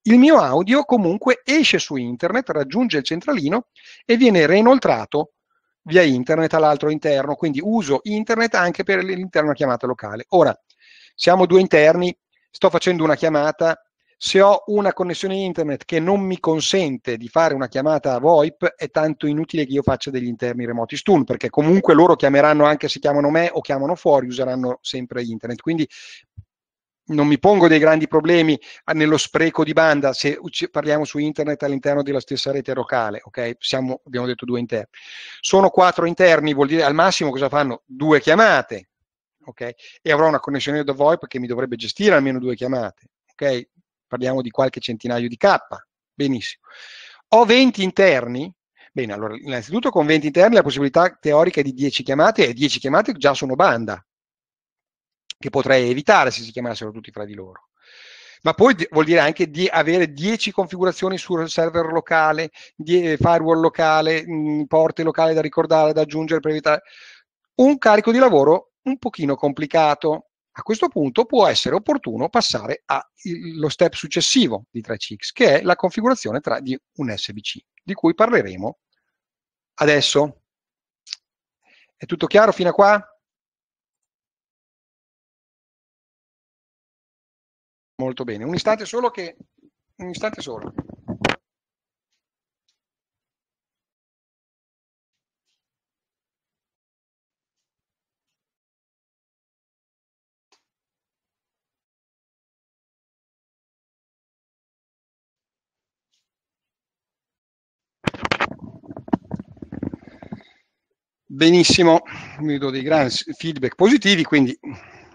il mio audio comunque esce su internet, raggiunge il centralino e viene reinoltrato via internet all'altro interno, quindi uso internet anche per l'interno chiamata locale. Ora, siamo due interni, sto facendo una chiamata, se ho una connessione internet che non mi consente di fare una chiamata VoIP, è tanto inutile che io faccia degli interni remoti stun, perché comunque loro chiameranno anche se chiamano me o chiamano fuori, useranno sempre internet. Quindi non mi pongo dei grandi problemi ah, nello spreco di banda se parliamo su internet all'interno della stessa rete locale, ok? Siamo, abbiamo detto due interni. Sono quattro interni, vuol dire al massimo cosa fanno? Due chiamate, ok? E avrò una connessione da VoIP che mi dovrebbe gestire almeno due chiamate, ok? parliamo di qualche centinaio di K, benissimo. Ho 20 interni, bene, allora innanzitutto con 20 interni la possibilità teorica è di 10 chiamate e 10 chiamate già sono banda, che potrei evitare se si chiamassero tutti fra di loro ma poi vuol dire anche di avere 10 configurazioni sul server locale, eh, firewall locale, mm, porte locali da ricordare, da aggiungere per evitare un carico di lavoro un pochino complicato a questo punto può essere opportuno passare allo step successivo di 3CX, che è la configurazione tra, di un SBC, di cui parleremo adesso. È tutto chiaro fino a qua? Molto bene, un istante solo che... Un istante solo. Benissimo, mi do dei grandi feedback positivi, quindi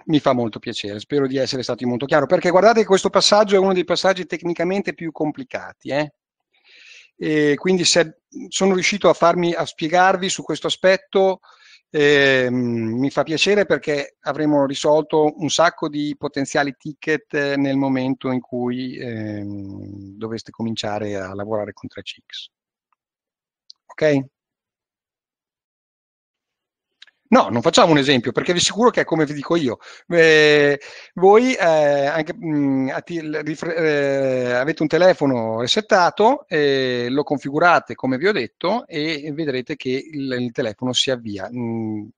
mi fa molto piacere, spero di essere stato molto chiaro, perché guardate che questo passaggio è uno dei passaggi tecnicamente più complicati. Eh? quindi se sono riuscito a, farmi, a spiegarvi su questo aspetto, eh, mi fa piacere perché avremo risolto un sacco di potenziali ticket nel momento in cui eh, doveste cominciare a lavorare con 3CX. Ok? No, non facciamo un esempio, perché vi sicuro che è come vi dico io. Eh, voi eh, anche, mh, atti, rifre- eh, avete un telefono resettato, eh, lo configurate come vi ho detto e vedrete che il, il telefono si avvia. Mh,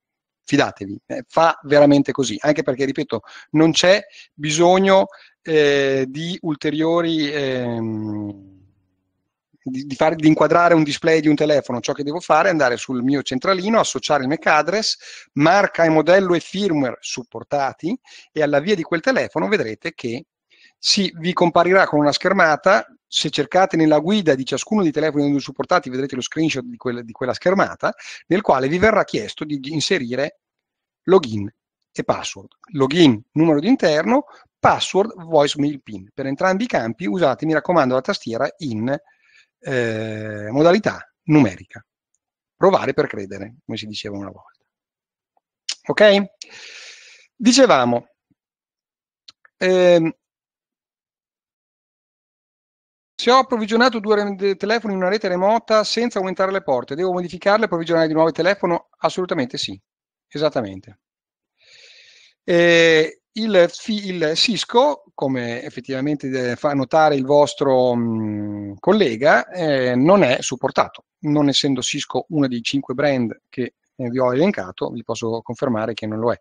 fidatevi, eh, fa veramente così, anche perché, ripeto, non c'è bisogno eh, di ulteriori... Ehm, di, di, fare, di, inquadrare un display di un telefono, ciò che devo fare è andare sul mio centralino, associare il MAC address, marca e modello e firmware supportati e alla via di quel telefono vedrete che si, vi comparirà con una schermata, se cercate nella guida di ciascuno dei telefoni non supportati vedrete lo screenshot di, quel, di quella schermata, nel quale vi verrà chiesto di inserire login e password. Login, numero di interno, password, voicemail pin. Per entrambi i campi usate, mi raccomando, la tastiera in eh, modalità numerica. Provare per credere, come si diceva una volta. Ok? Dicevamo, ehm, se ho approvvigionato due telefoni in una rete remota senza aumentare le porte, devo modificarle e approvvigionare di nuovo il telefono? Assolutamente sì, esattamente. Eh, il, il, Cisco come effettivamente eh, fa notare il vostro mm, collega, eh, non è supportato. Non essendo Cisco uno dei cinque brand che eh, vi ho elencato, vi posso confermare che non lo è.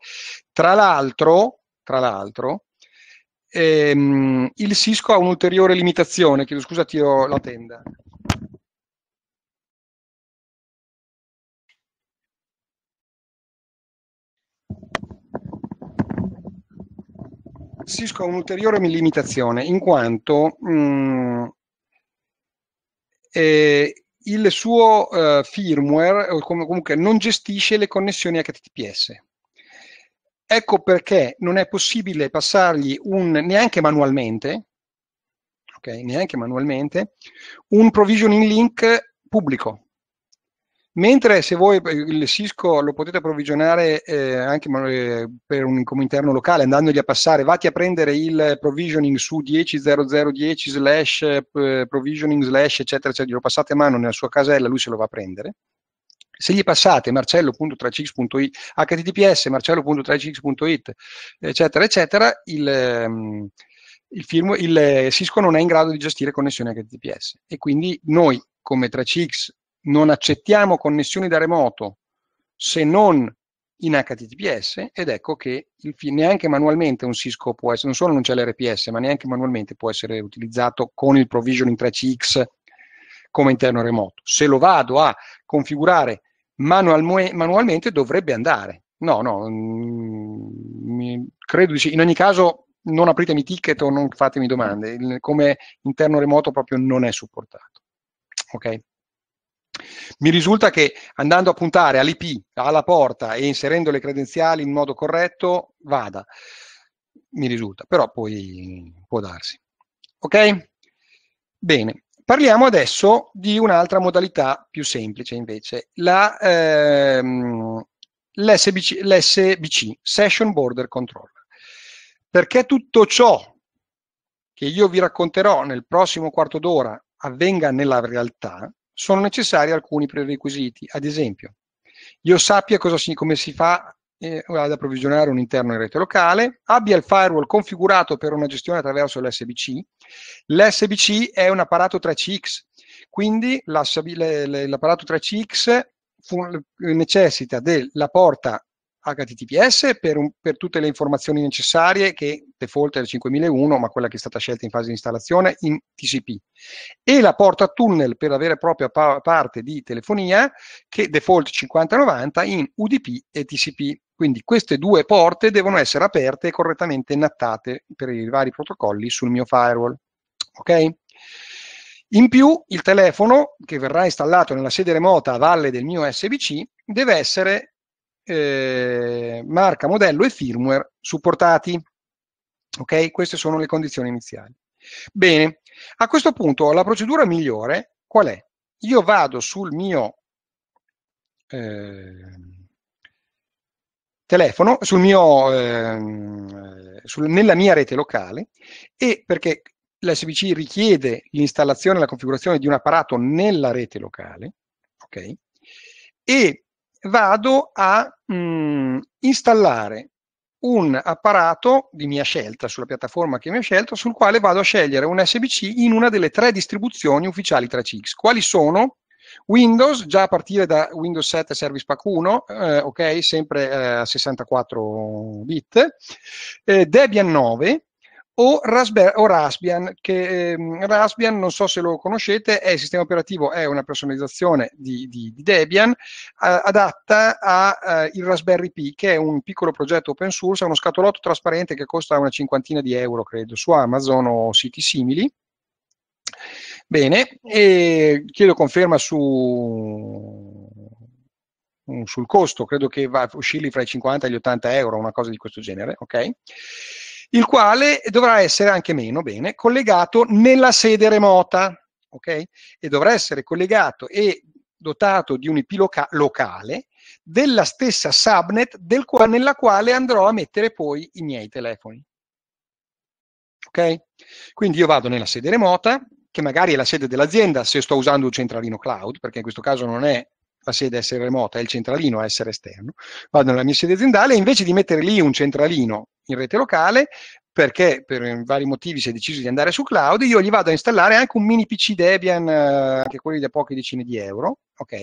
Tra l'altro, tra l'altro ehm, il Cisco ha un'ulteriore limitazione, chiedo scusa, tiro la tenda. Francisco ha un'ulteriore limitazione, in quanto mh, mm, eh, il suo uh, firmware comunque non gestisce le connessioni HTTPS. Ecco perché non è possibile passargli un, neanche manualmente, okay, neanche manualmente, un provisioning link pubblico. Mentre se voi il Cisco lo potete approvvigionare eh, anche eh, per un come interno locale, andandogli a passare, vatti a prendere il provisioning su 10.0010 slash eh, provisioning slash eccetera, eccetera, glielo passate a mano nella sua casella, lui se lo va a prendere. Se gli passate marcello.3x.it, https marcello.3x.it, eccetera, eccetera, il, ehm, il, firm, il Cisco non è in grado di gestire connessioni HTTPS e quindi noi come 3CX non accettiamo connessioni da remoto se non in HTTPS ed ecco che il, neanche manualmente un Cisco può essere, non solo non c'è l'RPS, ma neanche manualmente può essere utilizzato con il provisioning 3CX come interno remoto. Se lo vado a configurare manual, manualmente dovrebbe andare. No, no, mh, mm, credo di sì. In ogni caso non apritemi ticket o non fatemi domande, il, come interno remoto proprio non è supportato. Ok? Mi risulta che andando a puntare all'IP, alla porta e inserendo le credenziali in modo corretto, vada. Mi risulta, però poi può darsi. Ok? Bene. Parliamo adesso di un'altra modalità più semplice invece, la, ehm, l'SBC, l'SBC, Session Border Controller. Perché tutto ciò che io vi racconterò nel prossimo quarto d'ora avvenga nella realtà, sono necessari alcuni prerequisiti. Ad esempio, io sappia si, come si fa eh, ad approvvigionare un interno in rete locale, abbia il firewall configurato per una gestione attraverso l'SBC. L'SBC è un apparato 3CX, quindi l'apparato 3CX necessita della porta HTTPS per, un, per, tutte le informazioni necessarie che default è il 5001, ma quella che è stata scelta in fase di installazione in TCP. E la porta tunnel per la vera e propria pa- parte di telefonia che default 5090 in UDP e TCP. Quindi queste due porte devono essere aperte e correttamente nattate per i vari protocolli sul mio firewall. Ok? In più, il telefono che verrà installato nella sede remota a valle del mio SBC deve essere eh, marca, modello e firmware supportati. Ok? Queste sono le condizioni iniziali. Bene, a questo punto la procedura migliore qual è? Io vado sul mio eh, telefono, sul mio, eh, sul, nella mia rete locale e perché l'SBC richiede l'installazione e la configurazione di un apparato nella rete locale, ok? E vado a mh, mm, installare un apparato di mia scelta sulla piattaforma che mi ho scelto sul quale vado a scegliere un SBC in una delle tre distribuzioni ufficiali 3CX. Quali sono? Windows, già a partire da Windows 7 Service Pack 1, eh, ok, sempre eh, a 64 bit, eh, Debian 9, o, Raspberry, o Raspbian, che ehm, Raspbian non so se lo conoscete, è il sistema operativo, è una personalizzazione di, di, di Debian eh, adatta al eh, Raspberry Pi, che è un piccolo progetto open source, è uno scatolotto trasparente che costa una cinquantina di euro, credo, su Amazon o siti simili. Bene, e chiedo conferma su, sul costo, credo che va, a uscirli fra i 50 e gli 80 euro, una cosa di questo genere, ok? il quale dovrà essere anche meno bene collegato nella sede remota, ok? E dovrà essere collegato e dotato di un IP loca- locale della stessa subnet del qu- nella quale andrò a mettere poi i miei telefoni. Ok? Quindi io vado nella sede remota, che magari è la sede dell'azienda se sto usando un centralino cloud, perché in questo caso non è la sede a essere remota, è il centralino a essere esterno. Vado nella mia sede aziendale e invece di mettere lì un centralino in rete locale, perché per vari motivi si è deciso di andare su cloud, io gli vado a installare anche un mini PC Debian, eh, anche quelli da poche decine di euro, ok?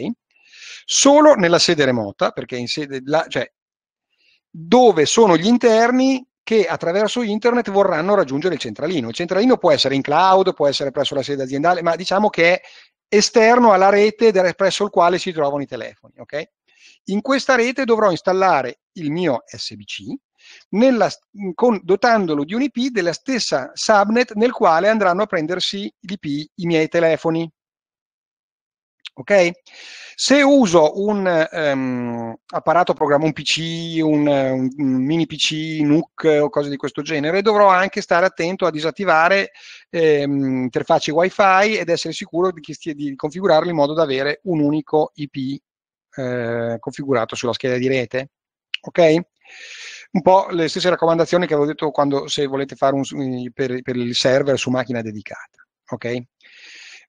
Solo nella sede remota, perché in sede, la, cioè, dove sono gli interni che attraverso internet vorranno raggiungere il centralino. Il centralino può essere in cloud, può essere presso la sede aziendale, ma diciamo che è esterno alla rete presso il quale si trovano i telefoni, ok? In questa rete dovrò installare il mio SBC, nella, con, dotandolo di un IP della stessa subnet nel quale andranno a prendersi l'IP i miei telefoni. Ok? Se uso un um, apparato programma, un PC, un, un, mini PC, NUC o cose di questo genere, dovrò anche stare attento a disattivare ehm, interfacce WiFi ed essere sicuro di, stia, di configurarlo in modo da avere un unico IP eh, configurato sulla scheda di rete. Ok? un po' le stesse raccomandazioni che avevo detto quando se volete fare un, per, per il server su macchina dedicata. Ok?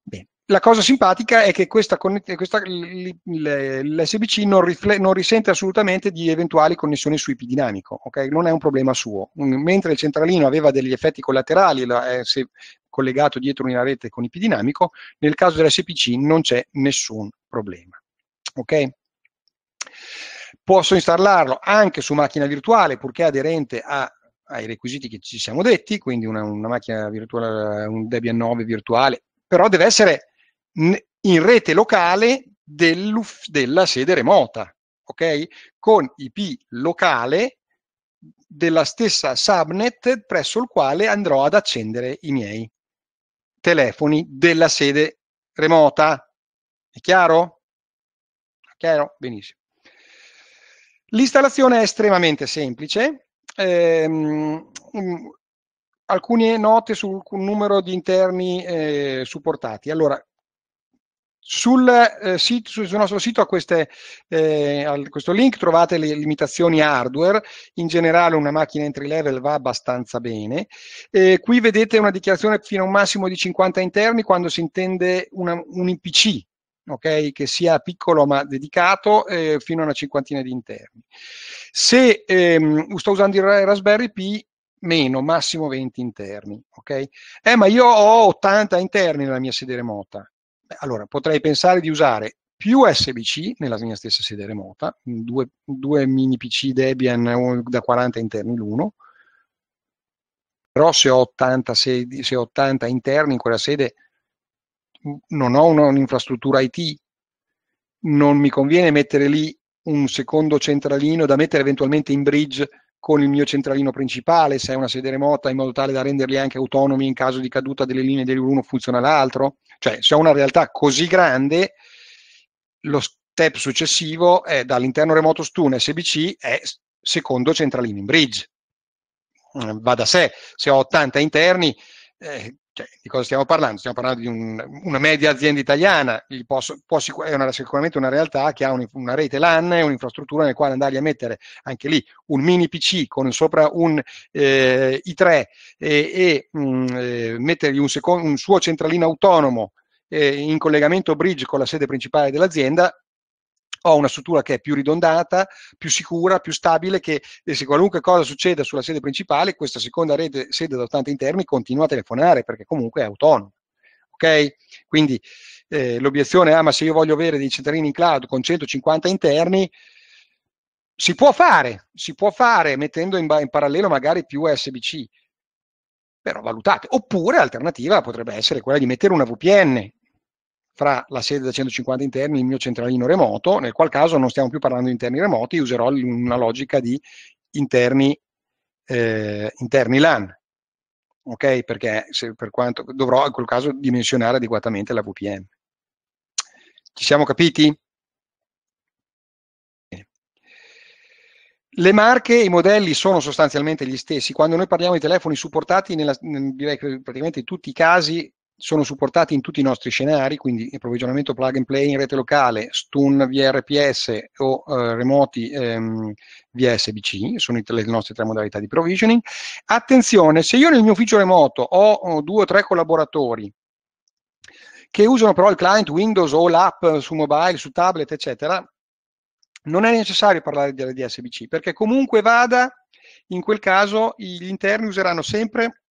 Bene la cosa simpatica è che questa, questa, l'SBC non, rifle, non, risente assolutamente di eventuali connessioni su IP dinamico, okay? non è un problema suo. Mentre il centralino aveva degli effetti collaterali eh, se collegato dietro una rete con IP dinamico, nel caso dell'SBC non c'è nessun problema. Okay? Posso installarlo anche su macchina virtuale, purché aderente a, ai requisiti che ci siamo detti, quindi una, una macchina virtuale, un Debian 9 virtuale, però deve essere in rete locale della sede remota, ok? Con IP locale della stessa subnet presso il quale andrò ad accendere i miei telefoni della sede remota. È chiaro? È chiaro? Benissimo. L'installazione è estremamente semplice. Ehm, mm, alcune note sul numero di interni eh, supportati. Allora, sul, eh, sito, sul, nostro sito a, queste, eh, a, questo link trovate le limitazioni hardware, in generale una macchina entry level va abbastanza bene. Eh, qui vedete una dichiarazione fino a un massimo di 50 interni quando si intende una, un IPC, okay? che sia piccolo ma dedicato, eh, fino a una cinquantina di interni. Se ehm, sto usando il Raspberry Pi, meno, massimo 20 interni. Okay? Eh, ma io ho 80 interni nella mia sede remota. Beh, allora, potrei pensare di usare più SBC nella mia stessa sede remota, due, due mini PC Debian da 40 interni l'uno, però se ho 80, se, se ho 80 interni in quella sede non ho un'infrastruttura IT, non mi conviene mettere lì un secondo centralino da mettere eventualmente in bridge con il mio centralino principale, se è una sede remota, in modo tale da renderli anche autonomi in caso di caduta delle linee dell'uno funziona l'altro. Cioè, se ho una realtà così grande, lo step successivo è dall'interno remoto STUN SBC è secondo centralino in bridge. Mm, va da sé, se ho 80 interni, eh, cioè, di cosa stiamo parlando? Stiamo parlando di un, una media azienda italiana, posso, può, è una, sicuramente una realtà che ha un, una rete LAN e un'infrastruttura nel quale andare a mettere anche lì un mini PC con sopra un eh, i3 e, e mm, eh, mettergli un, secondo, un suo centralino autonomo eh, in collegamento bridge con la sede principale dell'azienda ho una struttura che è più ridondata, più sicura, più stabile, che eh, se qualunque cosa succeda sulla sede principale, questa seconda rete, sede da 80 interni continua a telefonare perché comunque è autonoma. Okay? Quindi eh, l'obiezione, ah ma se io voglio avere dei cittadini in cloud con 150 interni, si può fare, si può fare mettendo in, in parallelo magari più SBC, però valutate. Oppure l'alternativa potrebbe essere quella di mettere una VPN fra la sede da 150 interni e il mio centralino remoto, nel qual caso non stiamo più parlando di interni remoti, userò una logica di interni, eh, interni LAN, ok? Perché se, per quanto, dovrò in quel caso dimensionare adeguatamente la VPN. Ci siamo capiti? Le marche e i modelli sono sostanzialmente gli stessi. Quando noi parliamo di telefoni supportati, nella, direi che praticamente in tutti i casi sono supportati in tutti i nostri scenari, quindi approvvigionamento plug and play in rete locale, STUN via RPS o eh, remoti ehm, via SBC, sono le nostre tre modalità di provisioning. Attenzione, se io nel mio ufficio remoto ho, ho oh, due o tre collaboratori che usano però il client Windows o l'app su mobile, su tablet, eccetera, non è necessario parlare di, di SBC perché comunque vada, in quel caso gli interni useranno sempre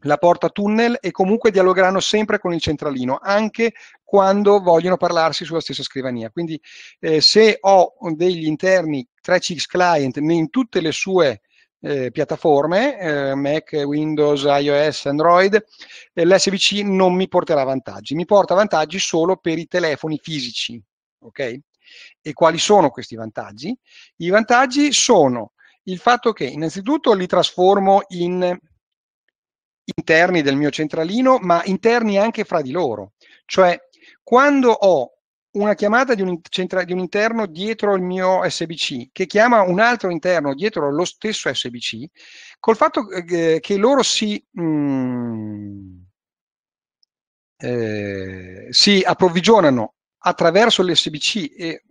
la porta tunnel e comunque dialogheranno sempre con il centralino, anche quando vogliono parlarsi sulla stessa scrivania. Quindi eh, se ho degli interni 3CX client in tutte le sue eh, piattaforme, eh, Mac, Windows, iOS, Android, eh, l'SVC non mi porterà vantaggi, mi porta vantaggi solo per i telefoni fisici. Okay? E quali sono questi vantaggi? I vantaggi sono il fatto che innanzitutto li trasformo in interni del mio centralino, ma interni anche fra di loro. Cioè, quando ho una chiamata di un, di un, interno dietro il mio SBC che chiama un altro interno dietro lo stesso SBC, col fatto eh, che loro si, mh, mm, eh, si approvvigionano attraverso l'SBC e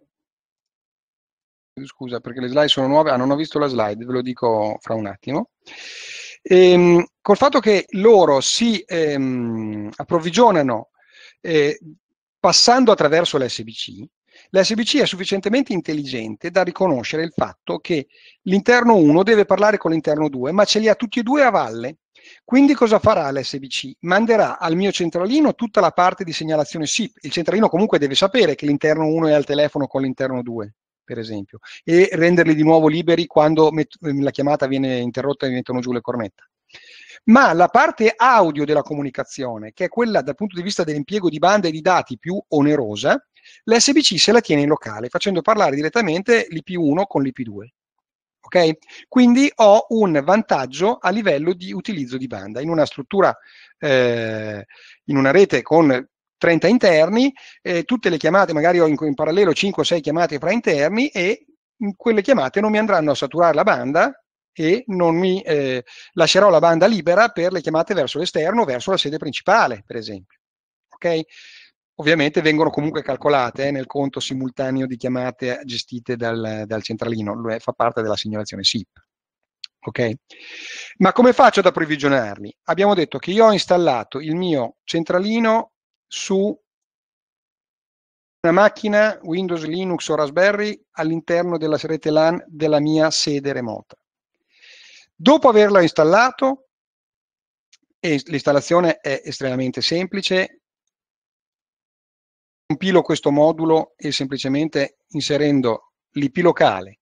scusa perché le slide sono nuove, ah non ho visto la slide, ve lo dico fra un attimo. Ehm, col fatto che loro si ehm, approvvigionano eh, passando attraverso l'SBC, l'SBC è sufficientemente intelligente da riconoscere il fatto che l'interno 1 deve parlare con l'interno 2, ma ce li ha tutti e due a valle. Quindi cosa farà l'SBC? Manderà al mio centralino tutta la parte di segnalazione SIP. Il centralino comunque deve sapere che l'interno 1 è al telefono con l'interno 2 per esempio, e renderli di nuovo liberi quando met- ehm, la chiamata viene interrotta e mettono giù le cornetta. Ma la parte audio della comunicazione, che è quella dal punto di vista dell'impiego di banda e di dati più onerosa, l'SBC se la tiene in locale, facendo parlare direttamente l'IP1 con l'IP2. Okay? Quindi ho un vantaggio a livello di utilizzo di banda. In una struttura, eh, in una rete con 30 interni, eh, tutte le chiamate, magari ho in, in parallelo 5 o 6 chiamate fra interni e quelle chiamate non mi andranno a saturare la banda e non mi eh, lascerò la banda libera per le chiamate verso l'esterno, verso la sede principale, per esempio. Okay? Ovviamente vengono comunque calcolate eh, nel conto simultaneo di chiamate eh, gestite dal, dal centralino, fa parte della segnalazione SIP. Okay? Ma come faccio ad approvvigionarmi? Abbiamo detto che io ho installato il mio centralino su una macchina Windows, Linux o Raspberry all'interno della rete LAN della mia sede remota. Dopo averla installato, e l'installazione è estremamente semplice, compilo questo modulo e semplicemente inserendo l'IP locale,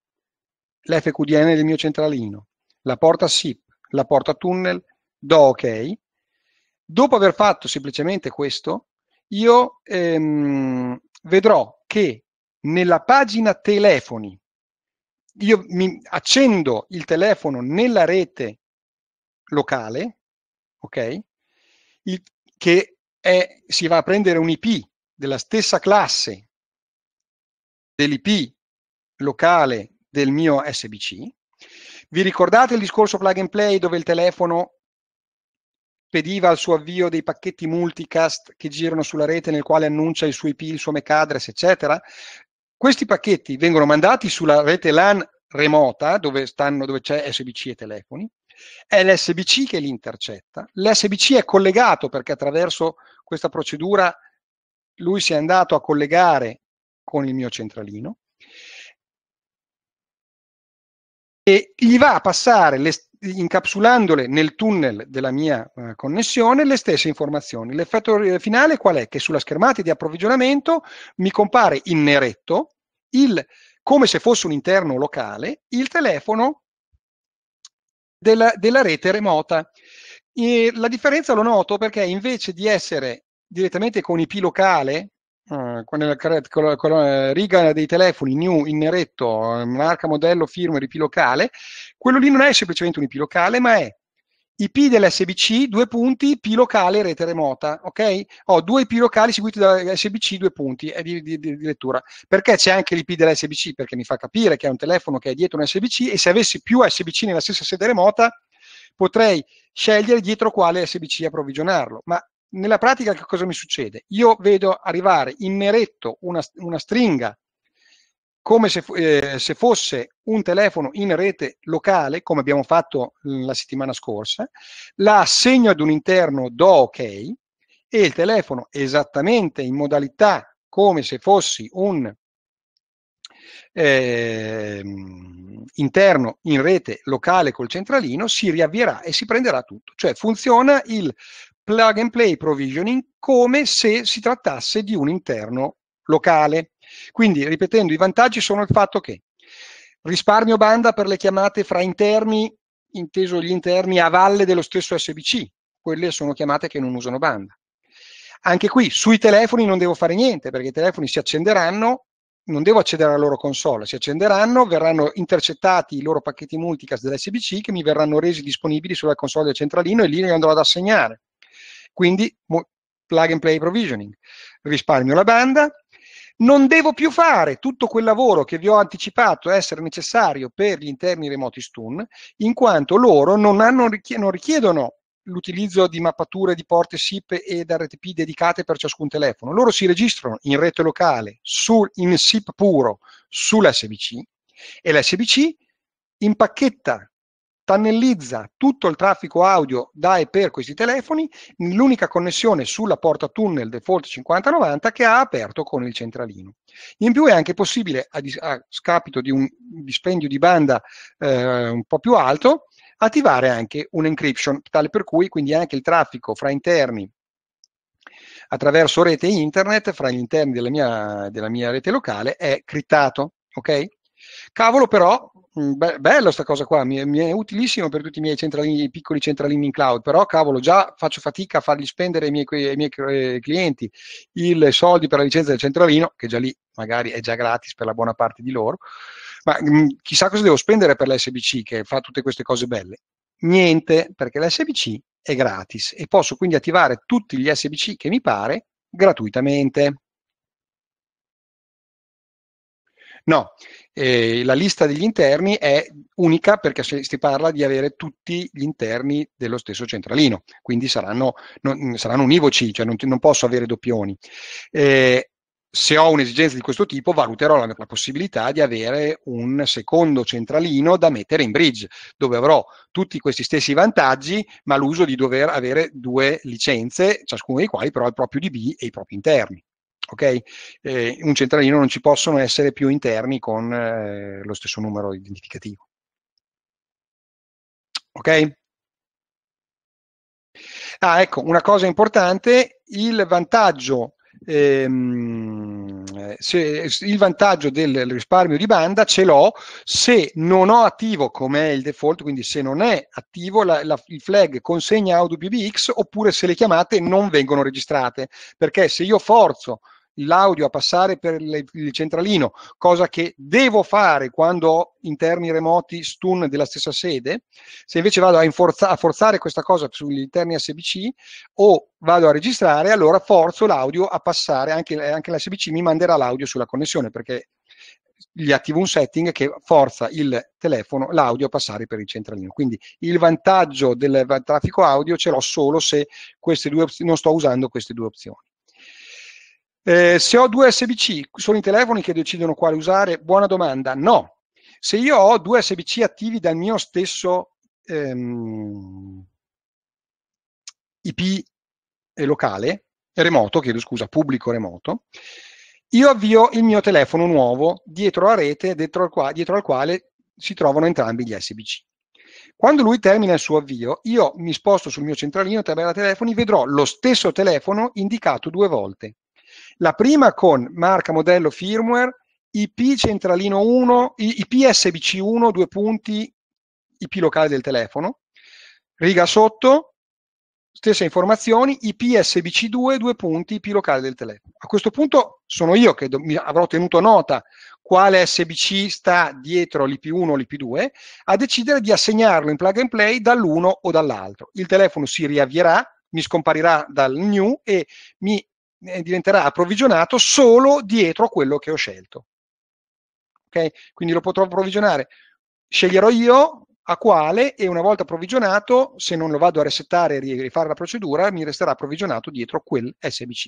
l'FQDN del mio centralino, la porta SIP, la porta tunnel, do ok. Dopo aver fatto semplicemente questo, io ehm, vedrò che nella pagina telefoni io mi accendo il telefono nella rete locale, ok? Il, che è, si va a prendere un IP della stessa classe dell'IP locale del mio SBC. Vi ricordate il discorso plug and play dove il telefono impediva il suo avvio dei pacchetti multicast che girano sulla rete nel quale annuncia il suo IP, il suo MAC address, eccetera. Questi pacchetti vengono mandati sulla rete LAN remota, dove, stanno, dove c'è SBC e telefoni, è l'SBC che li intercetta. L'SBC è collegato perché attraverso questa procedura lui si è andato a collegare con il mio centralino e gli va a passare le, incapsulandole nel tunnel della mia eh, connessione le stesse informazioni. L'effetto eh, finale qual è? Che sulla schermata di approvvigionamento mi compare in neretto, il, come se fosse un interno locale, il telefono della, della rete remota. E la differenza lo noto perché invece di essere direttamente con IP locale, con, ah, la riga dei telefoni new in neretto, marca, modello, firma, IP locale, quello lì non è semplicemente un IP locale, ma è IP dell'SBC, due punti, IP locale, rete remota, ok? Ho due IP locali seguiti da SBC, due punti, è di, di, di lettura. Perché c'è anche l'IP dell'SBC? Perché mi fa capire che è un telefono che è dietro un SBC e se avessi più SBC nella stessa sede remota, potrei scegliere dietro quale SBC approvvigionarlo, ma nella pratica che cosa mi succede? Io vedo arrivare in meretto una, una stringa come se, eh, se, fosse un telefono in rete locale, come abbiamo fatto la settimana scorsa, la assegno ad un interno do ok e il telefono esattamente in modalità come se fossi un eh, interno in rete locale col centralino si riavvierà e si prenderà tutto. Cioè funziona il plug and play provisioning come se si trattasse di un interno locale. Quindi, ripetendo, i vantaggi sono il fatto che risparmio banda per le chiamate fra interni, inteso gli interni a valle dello stesso SBC, quelle sono chiamate che non usano banda. Anche qui sui telefoni non devo fare niente perché i telefoni si accenderanno, non devo accedere alla loro console, si accenderanno, verranno intercettati i loro pacchetti multicast dell'SBC che mi verranno resi disponibili sulla console del centralino e lì li andrò ad assegnare. Quindi plug and play provisioning, risparmio la banda, non devo più fare tutto quel lavoro che vi ho anticipato essere necessario per gli interni remoti STUN, in quanto loro non, hanno, non richiedono l'utilizzo di mappature di porte SIP ed RTP dedicate per ciascun telefono. Loro si registrano in rete locale, su, in SIP puro, sull'SBC e l'SBC impacchetta tannellizza tutto il traffico audio da e per questi telefoni nell'unica connessione sulla porta tunnel default 5090 che ha aperto con il centralino. In più è anche possibile, a, dis- a scapito di un dispendio di banda eh, un po' più alto, attivare anche un encryption, tale per cui quindi anche il traffico fra interni attraverso rete internet, fra gli interni della mia, della mia rete locale, è criptato. Okay? Cavolo però, mm, be- bella sta cosa qua, mi è, mi è utilissimo per tutti i miei centralini, piccoli centralini in cloud, però cavolo, già faccio fatica a fargli spendere ai miei, ai miei eh, clienti i soldi per la licenza del centralino, che già lì magari è già gratis per la buona parte di loro, ma mh, mm, chissà cosa devo spendere per l'SBC che fa tutte queste cose belle. Niente, perché l'SBC è gratis e posso quindi attivare tutti gli SBC che mi pare gratuitamente. No, eh, la lista degli interni è unica perché si parla di avere tutti gli interni dello stesso centralino, quindi saranno, non, mm, saranno univoci, cioè non, non, posso avere doppioni. Eh, se ho un'esigenza di questo tipo, valuterò la, la, possibilità di avere un secondo centralino da mettere in bridge, dove avrò tutti questi stessi vantaggi, ma l'uso di dover avere due licenze, ciascuna dei quali però ha il proprio DB e i propri interni. Okay? Eh, un centralino non ci possono essere più interni con eh, lo stesso numero identificativo. Ok? Ah, ecco, una cosa importante, il vantaggio ehm, eh, se, il vantaggio del risparmio di banda ce l'ho se non ho attivo come è il default, quindi se non è attivo la, la, il flag consegna audio PBX oppure se le chiamate non vengono registrate, perché se io forzo l'audio a passare per il centralino, cosa che devo fare quando ho interni remoti stun della stessa sede, se invece vado a, a forzare questa cosa sugli interni SBC o vado a registrare, allora forzo l'audio a passare, anche, eh, anche l'SBC mi manderà l'audio sulla connessione, perché gli attivo un setting che forza il telefono, l'audio a passare per il centralino. Quindi il vantaggio del traffico audio ce l'ho solo se queste due non sto usando queste due opzioni. Eh, se ho due SBC, sono i telefoni che decidono quale usare? Buona domanda. No. Se io ho due SBC attivi dal mio stesso ehm, IP locale, remoto, chiedo scusa, pubblico remoto, io avvio il mio telefono nuovo dietro la rete, dietro al, qua, dietro al quale si trovano entrambi gli SBC. Quando lui termina il suo avvio, io mi sposto sul mio centralino tabella telefoni, vedrò lo stesso telefono indicato due volte. La prima con marca, modello, firmware, IP centralino 1, IP SBC 1, due punti, IP locale del telefono. Riga sotto, stesse informazioni, IP SBC 2, due punti, IP locale del telefono. A questo punto sono io che avrò tenuto nota quale SBC sta dietro l'IP1 o l'IP2, a decidere di assegnarlo in plug and play dall'uno o dall'altro. Il telefono si riavvierà, mi scomparirà dal new e mi diventerà approvvigionato solo dietro a quello che ho scelto. Okay? Quindi lo potrò approvvigionare. Sceglierò io a quale e una volta approvvigionato, se non lo vado a resettare e rifare la procedura, mi resterà approvvigionato dietro quel SBC.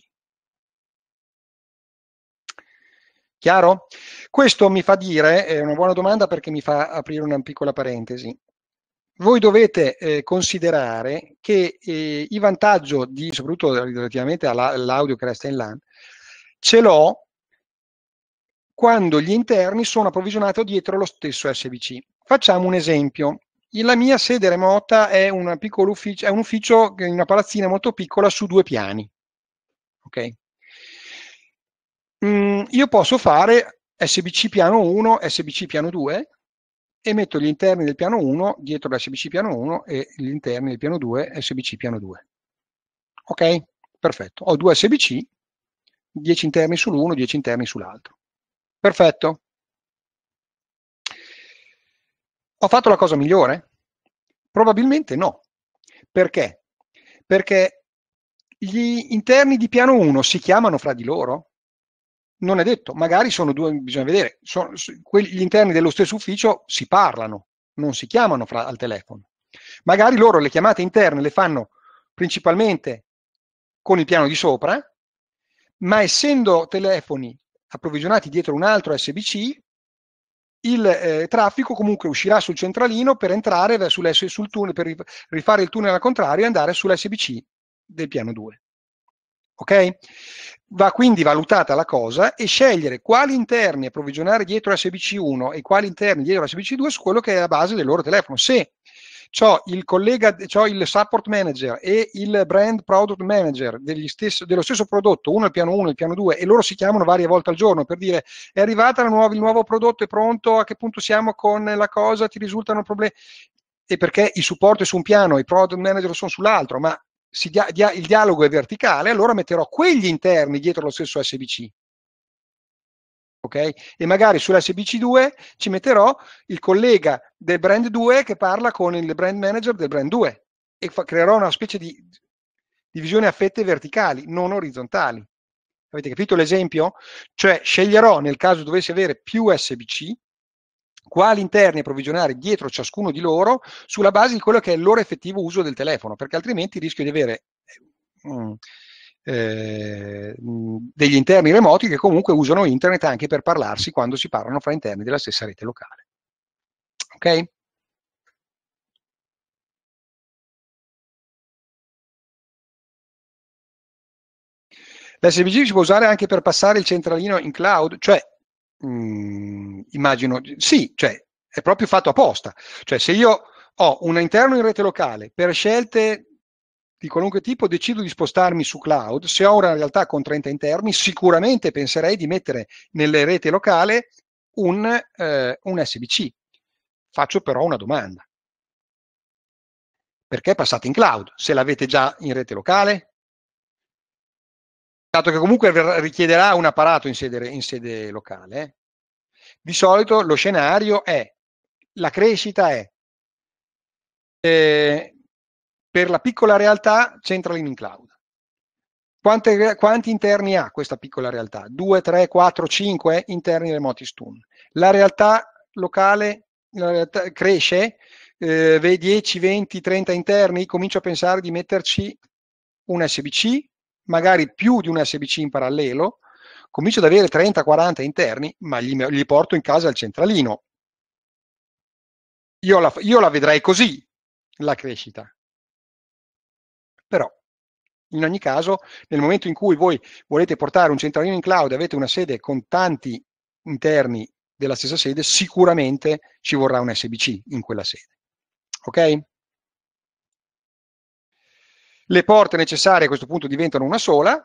Chiaro? Questo mi fa dire, è una buona domanda perché mi fa aprire una piccola parentesi, voi dovete eh, considerare che eh, il vantaggio, di, soprattutto relativamente all'audio che resta in LAN, ce l'ho quando gli interni sono approvvigionati dietro lo stesso SBC. Facciamo un esempio. La mia sede remota è, ufficio, è un ufficio in una palazzina molto piccola su due piani. Okay. Mm, io posso fare SBC piano 1, SBC piano 2, e metto gli interni del piano 1 dietro l'SBC piano 1 e gli interni del piano 2 SBC piano 2. Ok? Perfetto. Ho due SBC, 10 interni sull'uno, 10 interni sull'altro. Perfetto. Ho fatto la cosa migliore? Probabilmente no. Perché? Perché gli interni di piano 1 si chiamano fra di loro? non è detto, magari sono due, bisogna vedere, sono, gli interni dello stesso ufficio si parlano, non si chiamano fra, al telefono. Magari loro le chiamate interne le fanno principalmente con il piano di sopra, ma essendo telefoni approvvigionati dietro un altro SBC, il eh, traffico comunque uscirà sul centralino per entrare sul tunnel, per rifare il tunnel al contrario e andare sull'SBC del piano 2. Ok? Va quindi valutata la cosa e scegliere quali interni approvvigionare dietro SBC1 e quali interni dietro SBC2 su quello che è la base del loro telefono. Se ho il collega, ho il support manager e il brand product manager stesso, dello stesso prodotto, uno al piano 1 e il piano 2, e loro si chiamano varie volte al giorno per dire è arrivata nuova, il nuovo prodotto, è pronto, a che punto siamo con la cosa, ti risultano problemi e perché il supporto è su un piano, i product manager sono sull'altro, ma dia, dia, il dialogo è verticale, allora metterò quegli interni dietro lo stesso SBC. Okay? E magari sull'SBC2 ci metterò il collega del brand 2 che parla con il brand manager del brand 2 e fa, creerò una specie di divisione a fette verticali, non orizzontali. Avete capito l'esempio? Cioè sceglierò nel caso dovessi avere più SBC, quali interni provvigionare dietro ciascuno di loro sulla base di quello che è il loro effettivo uso del telefono, perché altrimenti rischio di avere mm, eh, degli interni remoti che comunque usano internet anche per parlarsi quando si parlano fra interni della stessa rete locale. Ok? L'SBG si può usare anche per passare il centralino in cloud, cioè mh, mm, immagino, sì, cioè è proprio fatto apposta. Cioè se io ho un interno in rete locale per scelte di qualunque tipo decido di spostarmi su cloud, se ho una realtà con 30 interni, sicuramente penserei di mettere nelle rete locale un, eh, un SBC. Faccio però una domanda. Perché passate in cloud se l'avete già in rete locale? dato che comunque richiederà un apparato in sede, in sede locale. Di solito lo scenario è, la crescita è, eh, per la piccola realtà, centraling in cloud. Quante, quanti interni ha questa piccola realtà? 2, 3, 4, 5 interni remoti Stun. La realtà locale la realtà cresce, eh, 10, 20, 30 interni, comincio a pensare di metterci un SBC, magari più di un SBC in parallelo, comincio ad avere 30-40 interni, ma gli, gli, porto in casa il centralino. Io la, io la vedrei così, la crescita. Però, in ogni caso, nel momento in cui voi volete portare un centralino in cloud e avete una sede con tanti interni della stessa sede, sicuramente ci vorrà un SBC in quella sede. Ok? Le porte necessarie a questo punto diventano una sola,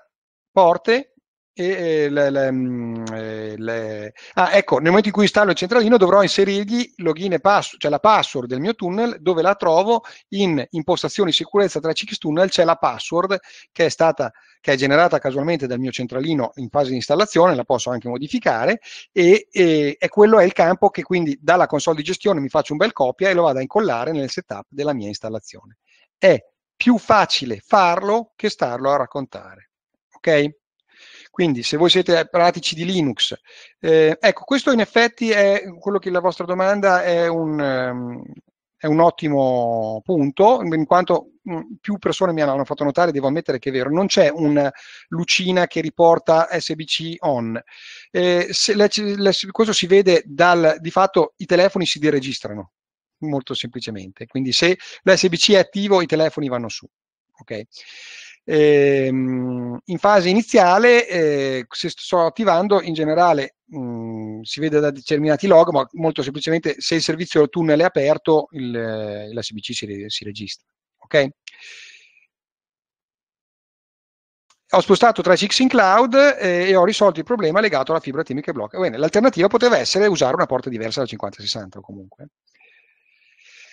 porte e, le, le, mm, eh, le... Ah, ecco, nel momento in cui installo il centralino dovrò inserirgli login e password, cioè la password del mio tunnel, dove la trovo in impostazioni sicurezza tra CX tunnel, c'è la password che è stata che è generata casualmente dal mio centralino in fase di installazione, la posso anche modificare e, e, e quello è il campo che quindi dalla console di gestione mi faccio un bel copia e lo vado a incollare nel setup della mia installazione. È più facile farlo che starlo a raccontare. Ok? Quindi se voi siete pratici di Linux, eh, ecco, questo in effetti è quello che la vostra domanda è un, ehm, è un ottimo punto, in quanto mm, più persone mi hanno fatto notare, devo ammettere che è vero, non c'è una lucina che riporta SBC on. Eh, se, le, le, questo si vede dal, di fatto i telefoni si deregistrano, molto semplicemente. Quindi se l'SBC è attivo i telefoni vanno su. Okay? Ehm, in fase iniziale, eh, se sto attivando, in generale mh, mm, si vede da determinati log, ma molto semplicemente se il servizio del tunnel è aperto, il, eh, l'SBC si, si registra. Okay? ho spostato 3 CX in cloud eh, e ho risolto il problema legato alla fibra timica e blocca. Bene, l'alternativa poteva essere usare una porta diversa da 5060 o comunque.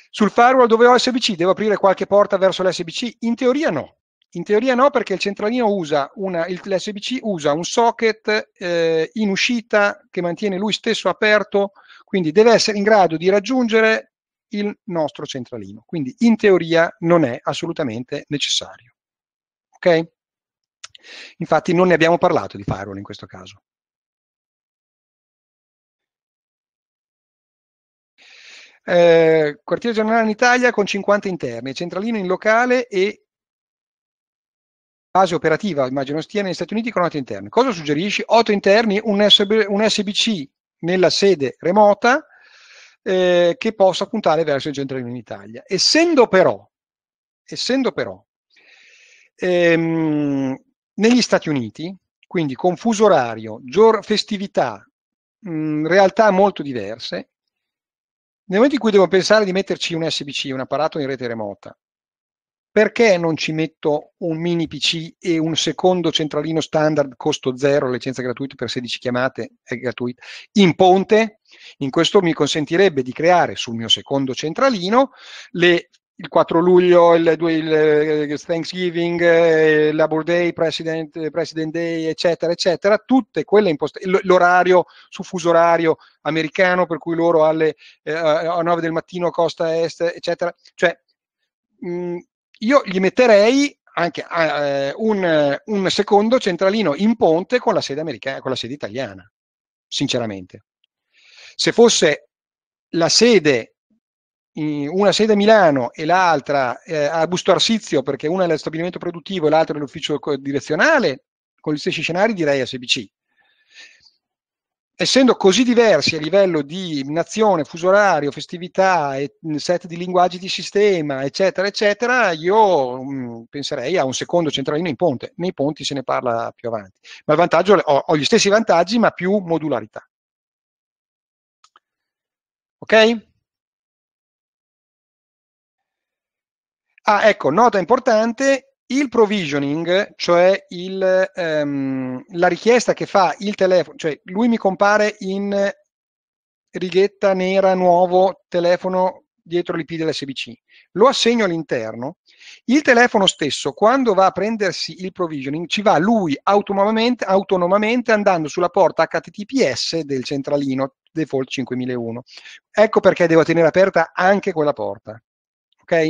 Sul firewall dove ho SBC devo aprire qualche porta verso l'SBC? In teoria no. In teoria no, perché il centralino usa una, il, l'SBC usa un socket eh, in uscita che mantiene lui stesso aperto, quindi deve essere in grado di raggiungere il nostro centralino. Quindi in teoria non è assolutamente necessario. Ok? Infatti non ne abbiamo parlato di firewall in questo caso. Eh, quartiere generale in Italia con 50 interni, centralino in locale e base operativa, immagino stia negli Stati Uniti con 8 interni. Cosa suggerisci? 8 interni, un, SB, un SBC nella sede remota eh, che possa puntare verso il centralino in Italia. Essendo però, essendo però ehm, negli Stati Uniti, quindi con fuso orario, festività, mh, realtà molto diverse, nel momento in cui devo pensare di metterci un SBC, un apparato in rete remota, perché non ci metto un mini PC e un secondo centralino standard costo zero, licenza gratuita per 16 chiamate, è gratuita, in ponte? In questo mi consentirebbe di creare sul mio secondo centralino le il 4 luglio, il, il, eh, Thanksgiving, il eh, Labor Day, President, eh, President, Day, eccetera, eccetera, tutte quelle imposte, l'orario su fuso orario americano, per cui loro alle eh, a 9 del mattino costa est, eccetera. Cioè, mh, mm, io gli metterei anche eh, un, un, secondo centralino in ponte con la sede, americana, con la sede italiana, sinceramente. Se fosse la sede una sede a Milano e l'altra eh, a Busto Arsizio, perché una è lo stabilimento produttivo e l'altra è l'ufficio direzionale, con gli stessi scenari direi SBC. Essendo così diversi a livello di nazione, fuso orario, festività, mm, set di linguaggi di sistema, eccetera, eccetera, io mh, mm, penserei a un secondo centralino in ponte. Nei ponti se ne parla più avanti. Ma il vantaggio, ho, ho gli stessi vantaggi, ma più modularità. Ok? Ah, ecco, nota importante, il provisioning, cioè il, um, la richiesta che fa il telefono, cioè lui mi compare in righetta nera nuovo telefono dietro l'IP dell'SBC, lo assegno all'interno, il telefono stesso quando va a prendersi il provisioning ci va lui autonomamente, autonomamente andando sulla porta HTTPS del centralino default 5001. Ecco perché devo tenere aperta anche quella porta ok?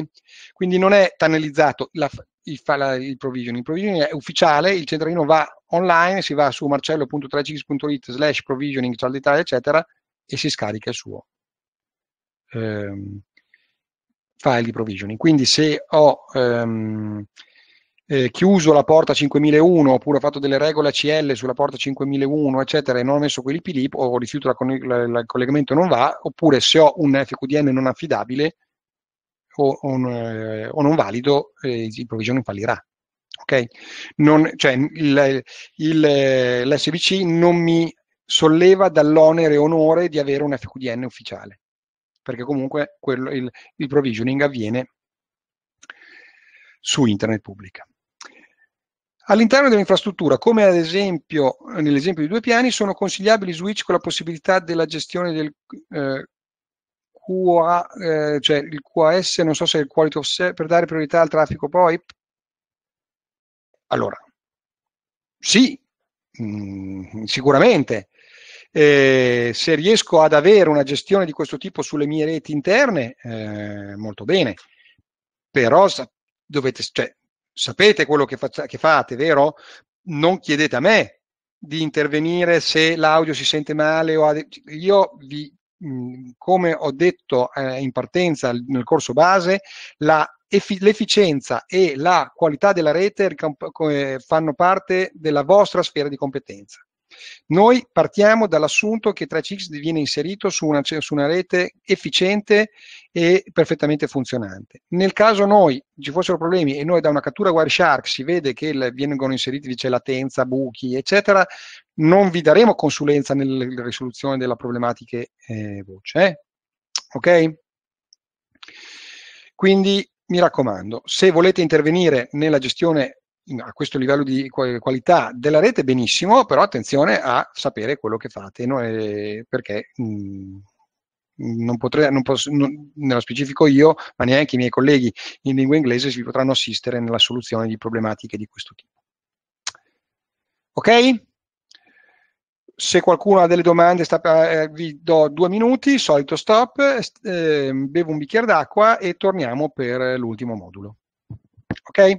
Quindi non è tannelizzato la, il, la, il provisioning, il provisioning è ufficiale, il centralino va online, si va su marcello.3x.it slash provisioning, Italia, eccetera, e si scarica il suo ehm, file di provisioning. Quindi se ho... Ehm, eh, chiuso la porta 5001 oppure ho fatto delle regole ACL sulla porta 5001 eccetera e non ho messo quelli lip o rifiuto la, la, il collegamento non va oppure se ho un FQDN non affidabile o, o, un, eh, o non valido, eh, il provisioning fallirà. Okay? Non, cioè, il, il, l'SBC non mi solleva dall'onere e onore di avere un FQDN ufficiale, perché comunque quello, il, il provisioning avviene su internet pubblica. All'interno dell'infrastruttura, come ad esempio nell'esempio di due piani, sono consigliabili switch con la possibilità della gestione del eh, QA, eh, cioè il QAS, non so se è il quality of service, per dare priorità al traffico poi? Allora, sì, mh, mm, sicuramente. Eh, se riesco ad avere una gestione di questo tipo sulle mie reti interne, eh, molto bene. Però sa- dovete, cioè, sapete quello che, fa- che fate, vero? Non chiedete a me di intervenire se l'audio si sente male o ad- io vi Mhmm, come ho detto eh, in partenza nel corso base, la l'efficienza e la qualità della rete eh, fanno parte della vostra sfera di competenza. Noi partiamo dall'assunto che 3CX viene inserito su una, su una rete efficiente e perfettamente funzionante. Nel caso noi ci fossero problemi e noi da una cattura Wireshark si vede che il, vengono inseriti dice, latenza, buchi, eccetera, non vi daremo consulenza nella risoluzione delle problematiche eh, voce. Eh? Ok? Quindi mi raccomando, se volete intervenire nella gestione a questo livello di qualità della rete, benissimo, però attenzione a sapere quello che fate, no? e, perché mh, mm, non potrei, non posso, non, nello specifico io, ma neanche i miei colleghi in lingua inglese si potranno assistere nella soluzione di problematiche di questo tipo. Ok? Se qualcuno ha delle domande, sta, eh, vi do due minuti, solito stop, eh, bevo un bicchiere d'acqua e torniamo per l'ultimo modulo. Ok?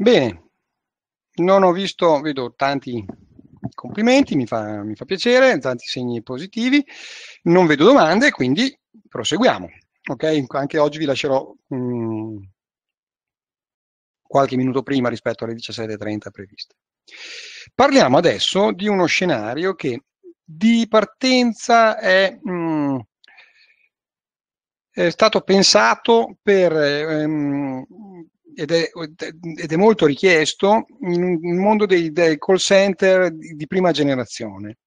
Bene, non ho visto, vedo tanti complimenti, mi fa, mi fa piacere, tanti segni positivi, non vedo domande, quindi proseguiamo. Ok, anche oggi vi lascerò mh, mm, qualche minuto prima rispetto alle 17.30 previste. Parliamo adesso di uno scenario che di partenza è, mh, mm, è stato pensato per ehm, ed è, ed è, molto richiesto in un mondo dei, dei call center di prima generazione.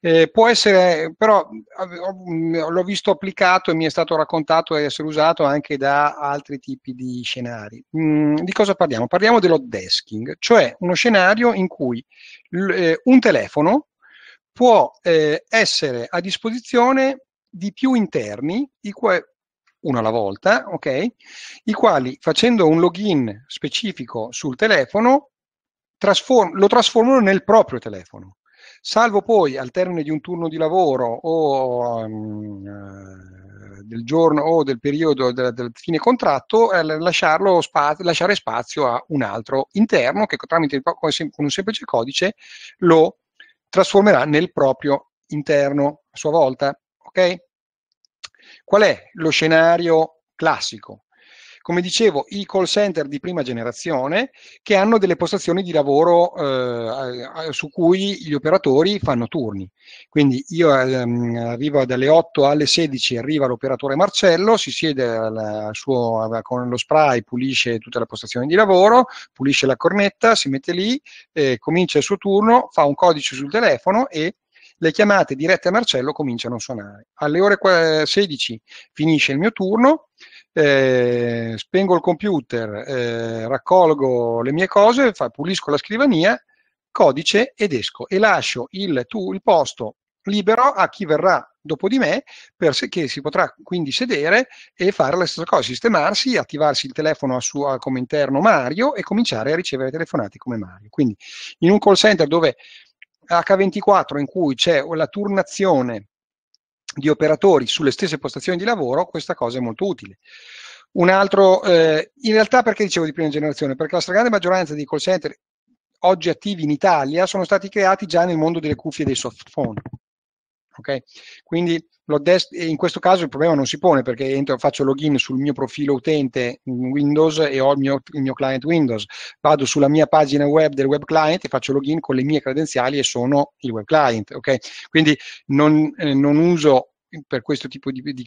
Eh, può essere, però mm, l'ho visto applicato e mi è stato raccontato di essere usato anche da altri tipi di scenari. Mm, di cosa parliamo? Parliamo dello desking, cioè uno scenario in cui l- eh, un telefono può eh, essere a disposizione di più interni, i, que- uno alla volta, ok? I quali facendo un login specifico sul telefono trasform- lo trasformano nel proprio telefono, salvo poi al termine di un turno di lavoro o um, eh, del giorno o del periodo del, del fine contratto eh, spazio, lasciare spazio a un altro interno che tramite con un semplice codice lo trasformerà nel proprio interno a sua volta, ok? Qual è lo scenario classico? Come dicevo, i call center di prima generazione che hanno delle postazioni di lavoro eh, su cui gli operatori fanno turni. Quindi io ehm, arrivo dalle 8 alle 16, arriva l'operatore Marcello, si siede al suo, con lo spray, pulisce tutta la postazione di lavoro, pulisce la cornetta, si mette lì, eh, comincia il suo turno, fa un codice sul telefono e le chiamate dirette a Marcello cominciano a suonare. Alle ore 16 finisce il mio turno, eh, spengo il computer, eh, raccolgo le mie cose, fa, pulisco la scrivania, codice ed esco e lascio il, tu, il posto libero a chi verrà dopo di me, per se, che si potrà quindi sedere e fare la stessa cosa, sistemarsi, attivarsi il telefono a sua, come interno Mario e cominciare a ricevere telefonate come Mario. Quindi in un call center dove H24 in cui c'è la turnazione di operatori sulle stesse postazioni di lavoro, questa cosa è molto utile. Un altro, eh, in realtà perché dicevo di prima generazione? Perché la stragrande maggioranza dei call center oggi attivi in Italia sono stati creati già nel mondo delle cuffie e dei softphone. phone. Okay? Quindi Des- in questo caso il problema non si pone perché entro, faccio login sul mio profilo utente Windows e ho il mio, il mio, client Windows. Vado sulla mia pagina web del web client e faccio login con le mie credenziali e sono il web client. Okay? Quindi non, eh, non, uso per questo tipo di, di,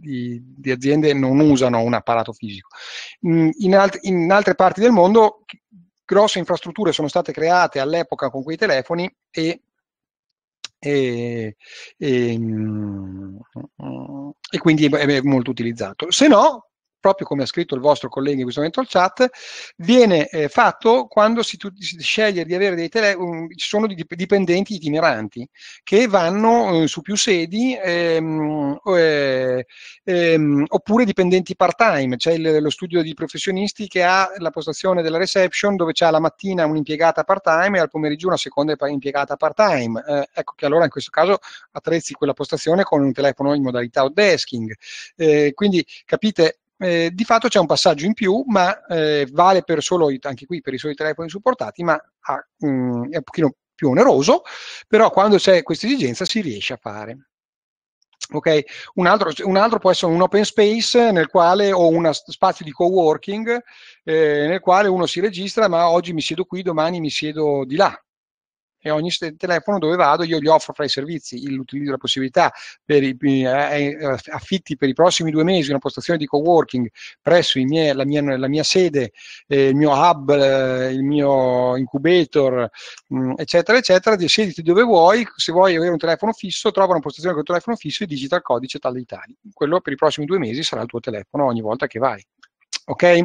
di, di, aziende non usano un apparato fisico. Mm, in, alt- in altre parti del mondo grosse infrastrutture sono state create all'epoca con quei telefoni e e, e, ehm, e quindi è molto utilizzato. Se no, proprio come ha scritto il vostro collega in questo momento al chat, viene eh, fatto quando si, si, sceglie di avere dei telefoni, ci sono dipendenti itineranti che vanno eh, su più sedi ehm, eh, ehm, oppure dipendenti part-time, c'è cioè lo studio di professionisti che ha la postazione della reception dove c'è la mattina un'impiegata part-time e al pomeriggio una seconda impiegata part-time. Eh, ecco che allora in questo caso attrezzi quella postazione con un telefono in modalità outdesking. Eh, quindi capite eh, di fatto c'è un passaggio in più, ma eh, vale per solo, anche qui per i soli telefoni supportati, ma ha, mh, mm, è un pochino più oneroso, però quando c'è questa esigenza si riesce a fare. Okay. Un, altro, un, altro, può essere un open space nel quale ho uno spazio di co-working eh, nel quale uno si registra ma oggi mi siedo qui, domani mi siedo di là e ogni telefono dove vado io gli offro fra i servizi l'utilizzo, la possibilità per i, eh, affitti per i prossimi due mesi una postazione di coworking presso miei, la, mia, la, mia, sede, eh, il mio hub, eh, il mio incubator, mh, mm, eccetera, eccetera, sediti dove vuoi, se vuoi avere un telefono fisso, trova una postazione con il telefono fisso e digita il codice tale di tali. Quello per i prossimi due mesi sarà il tuo telefono ogni volta che vai. Ok?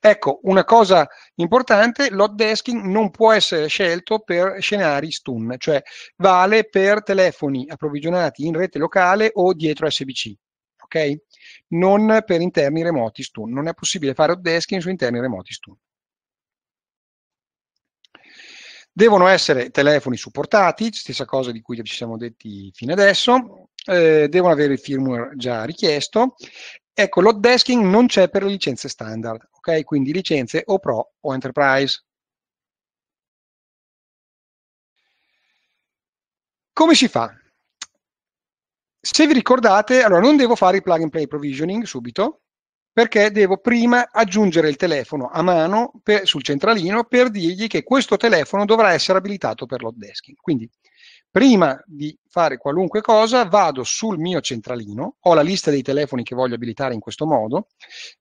Ecco, una cosa importante, l'hot desking non può essere scelto per scenari stun, cioè vale per telefoni approvvigionati in rete locale o dietro SBC, ok? Non per interni remoti stun, non è possibile fare hot desking su interni remoti stun. Devono essere telefoni supportati, stessa cosa di cui ci siamo detti fino adesso, eh, devono avere il firmware già richiesto Ecco, load desking non c'è per le licenze standard, ok? Quindi licenze o Pro o Enterprise. Come si fa? Se vi ricordate, allora non devo fare il plug and play provisioning subito, perché devo prima aggiungere il telefono a mano per, sul centralino per dirgli che questo telefono dovrà essere abilitato per load desking. Quindi prima di fare qualunque cosa vado sul mio centralino, ho la lista dei telefoni che voglio abilitare in questo modo,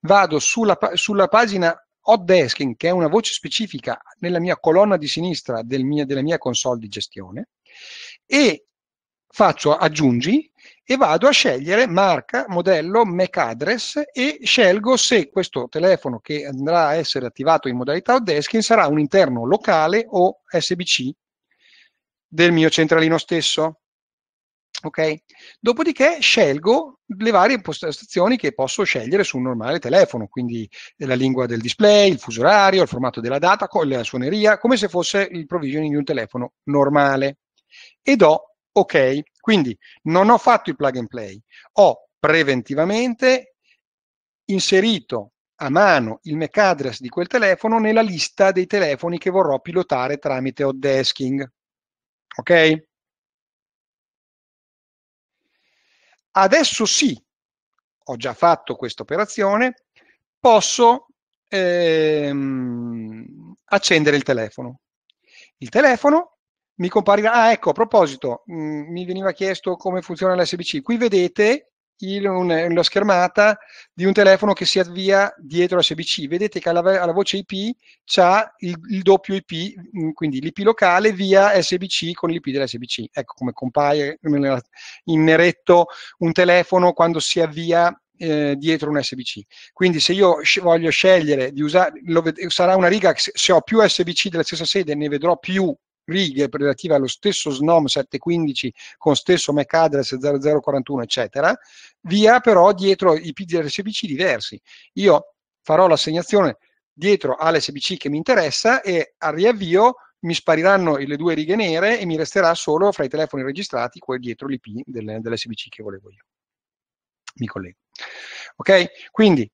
vado sulla, sulla pagina hot desking, che è una voce specifica nella mia colonna di sinistra del mia, della mia console di gestione, e faccio aggiungi e vado a scegliere marca, modello, MAC address e scelgo se questo telefono che andrà a essere attivato in modalità hot desking sarà un interno locale o SBC del mio centralino stesso. Ok? Dopodiché scelgo le varie impostazioni che posso scegliere su un normale telefono, quindi eh, la lingua del display, il fuso orario, il formato della data, la suoneria, come se fosse il provisioning di un telefono normale. E do ok. Quindi non ho fatto il plug and play, ho preventivamente inserito a mano il MAC address di quel telefono nella lista dei telefoni che vorrò pilotare tramite hot desking ok? Adesso sì, ho già fatto questa operazione, posso ehm, accendere il telefono. Il telefono mi comparirà, ah ecco, a proposito, mh, mm, mi veniva chiesto come funziona l'SBC. Qui vedete il, un, la schermata di un telefono che si avvia dietro SBC. Vedete che alla, alla voce IP c'è il, il, doppio IP, mm, quindi l'IP locale via SBC con l'IP dell'SBC. Ecco come compare in neretto un telefono quando si avvia eh, dietro un SBC. Quindi se io voglio scegliere di usare, sarà una riga, se ho più SBC della stessa sede ne vedrò più righe relative allo stesso SNOM 715 con stesso MAC address 0041, eccetera, vi ha però dietro i PGRSBC diversi. Io farò l'assegnazione dietro all'SBC che mi interessa e al riavvio mi spariranno le due righe nere e mi resterà solo fra i telefoni registrati quel dietro l'IP dell'SBC che volevo io. Mi collego. Ok? Quindi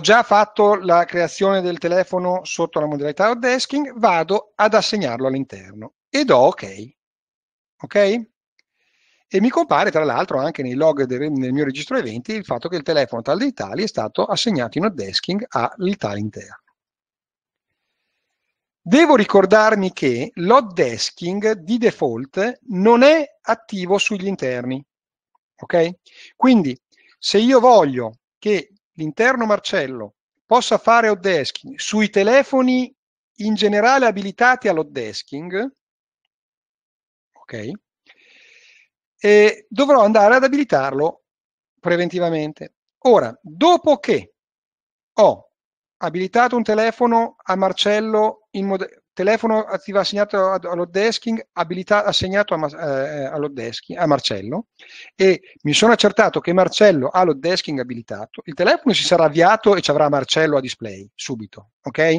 già fatto la creazione del telefono sotto la modalità hot vado ad assegnarlo all'interno e do ok. Ok? E mi compare tra l'altro anche nei log del, nel mio registro eventi il fatto che il telefono tal dei tali è stato assegnato in hot desking all'Italia interno. Devo ricordarmi che l'hot desking di default non è attivo sugli interni. Ok? Quindi se io voglio che l'interno Marcello possa fare hot sui telefoni in generale abilitati all'hot ok? E dovrò andare ad abilitarlo preventivamente. Ora, dopo che ho abilitato un telefono a Marcello in mod- telefono assegnato allo desking, abilita- assegnato a, eh, allo desking, a Marcello e mi sono accertato che Marcello ha lo desking abilitato, il telefono si sarà avviato e ci avrà Marcello a display subito, ok?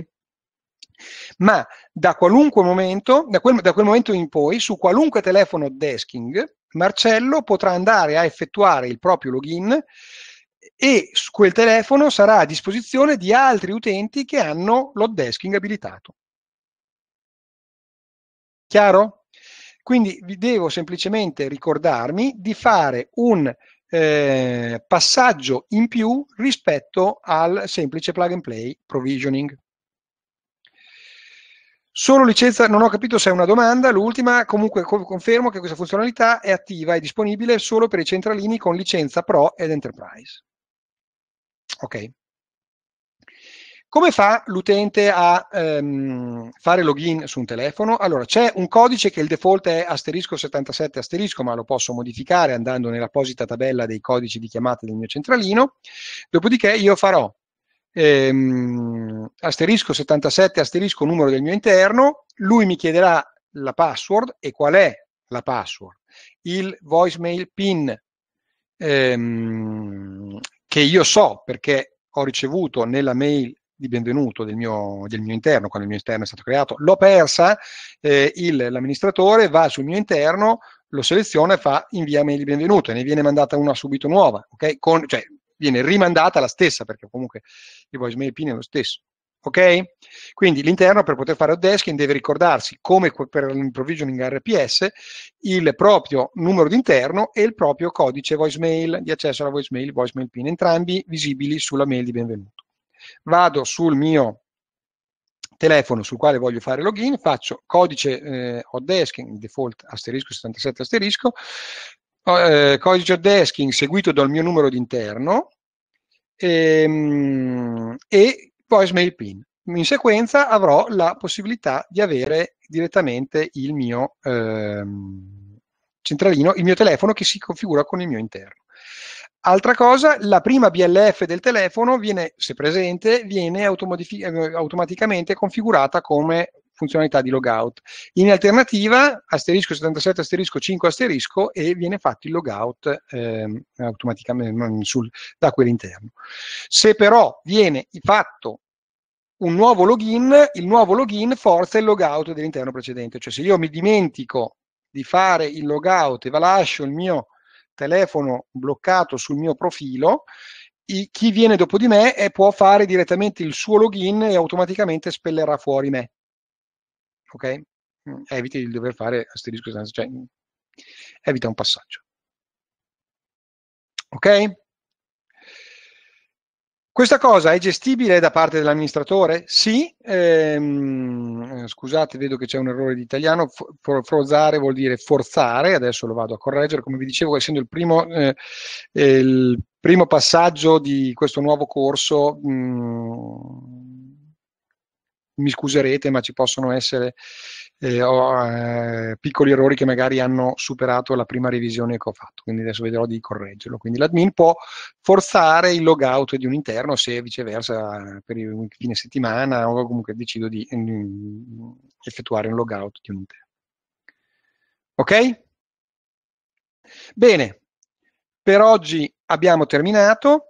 Ma da qualunque momento, da quel, da quel momento in poi, su qualunque telefono desking, Marcello potrà andare a effettuare il proprio login e quel telefono sarà a disposizione di altri utenti che hanno lo desking abilitato. Chiaro? Quindi vi devo semplicemente ricordarmi di fare un eh, passaggio in più rispetto al semplice plug and play provisioning. Solo licenza, non ho capito se è una domanda, l'ultima, comunque confermo che questa funzionalità è attiva e disponibile solo per i centralini con licenza Pro ed Enterprise. Ok. Come fa l'utente a ehm, fare login su un telefono? Allora, c'è un codice che il default è asterisco 77 asterisco, ma lo posso modificare andando nell'apposita tabella dei codici di chiamata del mio centralino. Dopodiché io farò ehm, asterisco 77 asterisco numero del mio interno, lui mi chiederà la password e qual è la password, il voicemail pin ehm, che io so perché ho ricevuto nella mail di benvenuto del mio, del mio, interno, quando il mio interno è stato creato. L'ho persa, eh, il, l'amministratore va sul mio interno, lo seleziona e fa invia mail di benvenuto e ne viene mandata una subito nuova, ok? Con, cioè viene rimandata la stessa perché comunque il voicemail pin è lo stesso. Ok? Quindi l'interno per poter fare hot deve ricordarsi, come per l'improvisioning RPS, il proprio numero d'interno e il proprio codice voicemail di accesso alla voicemail, voicemail pin, entrambi visibili sulla mail di benvenuto vado sul mio telefono sul quale voglio fare login, faccio codice eh, hot default asterisco 77 asterisco, eh, codice hot seguito dal mio numero d'interno ehm, e, e voicemail pin. In sequenza avrò la possibilità di avere direttamente il mio ehm, centralino, il mio telefono che si configura con il mio interno. Altra cosa, la prima BLF del telefono viene, se presente, viene eh, automaticamente configurata come funzionalità di logout. In alternativa, asterisco 77, asterisco 5, asterisco e viene fatto il logout eh, automaticamente mm, sul, da quell'interno. Se però viene fatto un nuovo login, il nuovo login forza il logout dell'interno precedente. Cioè se io mi dimentico di fare il logout e va lascio il mio telefono bloccato sul mio profilo, i, chi viene dopo di me e può fare direttamente il suo login e automaticamente spellerà fuori me. Ok? Mm, eviti di dover fare asterisco, cioè mm, evita un passaggio. Ok? Questa cosa è gestibile da parte dell'amministratore? Sì, ehm, eh, scusate, vedo che c'è un errore di italiano, for, forzare vuol dire forzare, adesso lo vado a correggere, come vi dicevo, essendo il primo, eh, eh il primo passaggio di questo nuovo corso, mh, mm, mi scuserete, ma ci possono essere eh, ho eh, piccoli errori che magari hanno superato la prima revisione che ho fatto, quindi adesso vedrò di correggerlo. Quindi l'admin può forzare il logout di un interno se viceversa eh, per il fine settimana o comunque decido di mm, effettuare un logout di un interno. Ok? Bene, per oggi abbiamo terminato.